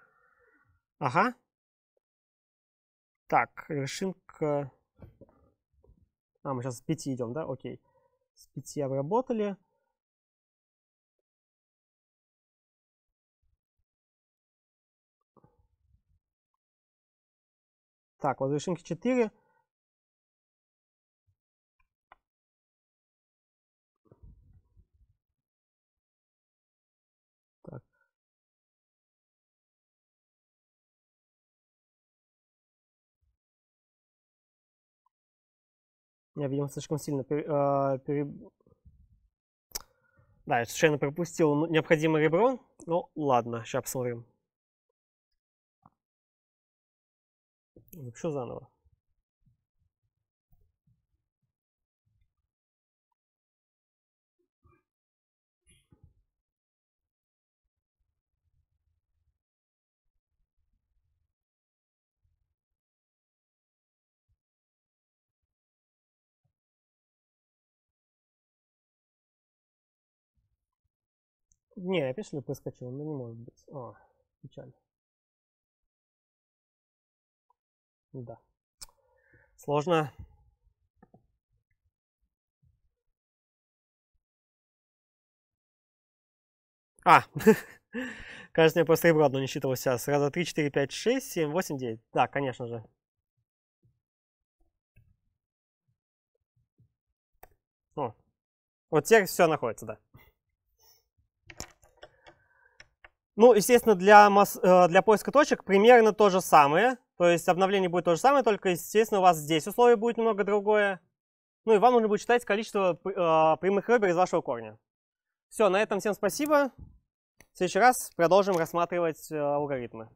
Ага. Так, вершинка... А, мы сейчас с 5 идем, да? Окей. С 5 обработали. Так, вот вершинки 4. Я, видимо, слишком сильно пере... Э, пере... Да, я совершенно пропустил необходимое ребро. Ну, ладно, сейчас посмотрим. Запишу заново. Не, я пишу выскочил, но не может быть. О, печаль. Да. Сложно. А, кажется, я просто ребро одно не считывал сейчас. Раз, два, три, четыре, пять, шесть, семь, восемь, девять. Да, конечно же. О, вот теперь все находится, да. Ну, естественно, для, масс... Э, для поиска точек примерно то же самое. То есть обновление будет то же самое, только, естественно, у вас здесь условие будет немного другое. Ну и вам нужно будет считать количество э, прямых ребер из вашего корня. Все, на этом всем спасибо. В следующий раз продолжим рассматривать э, алгоритмы.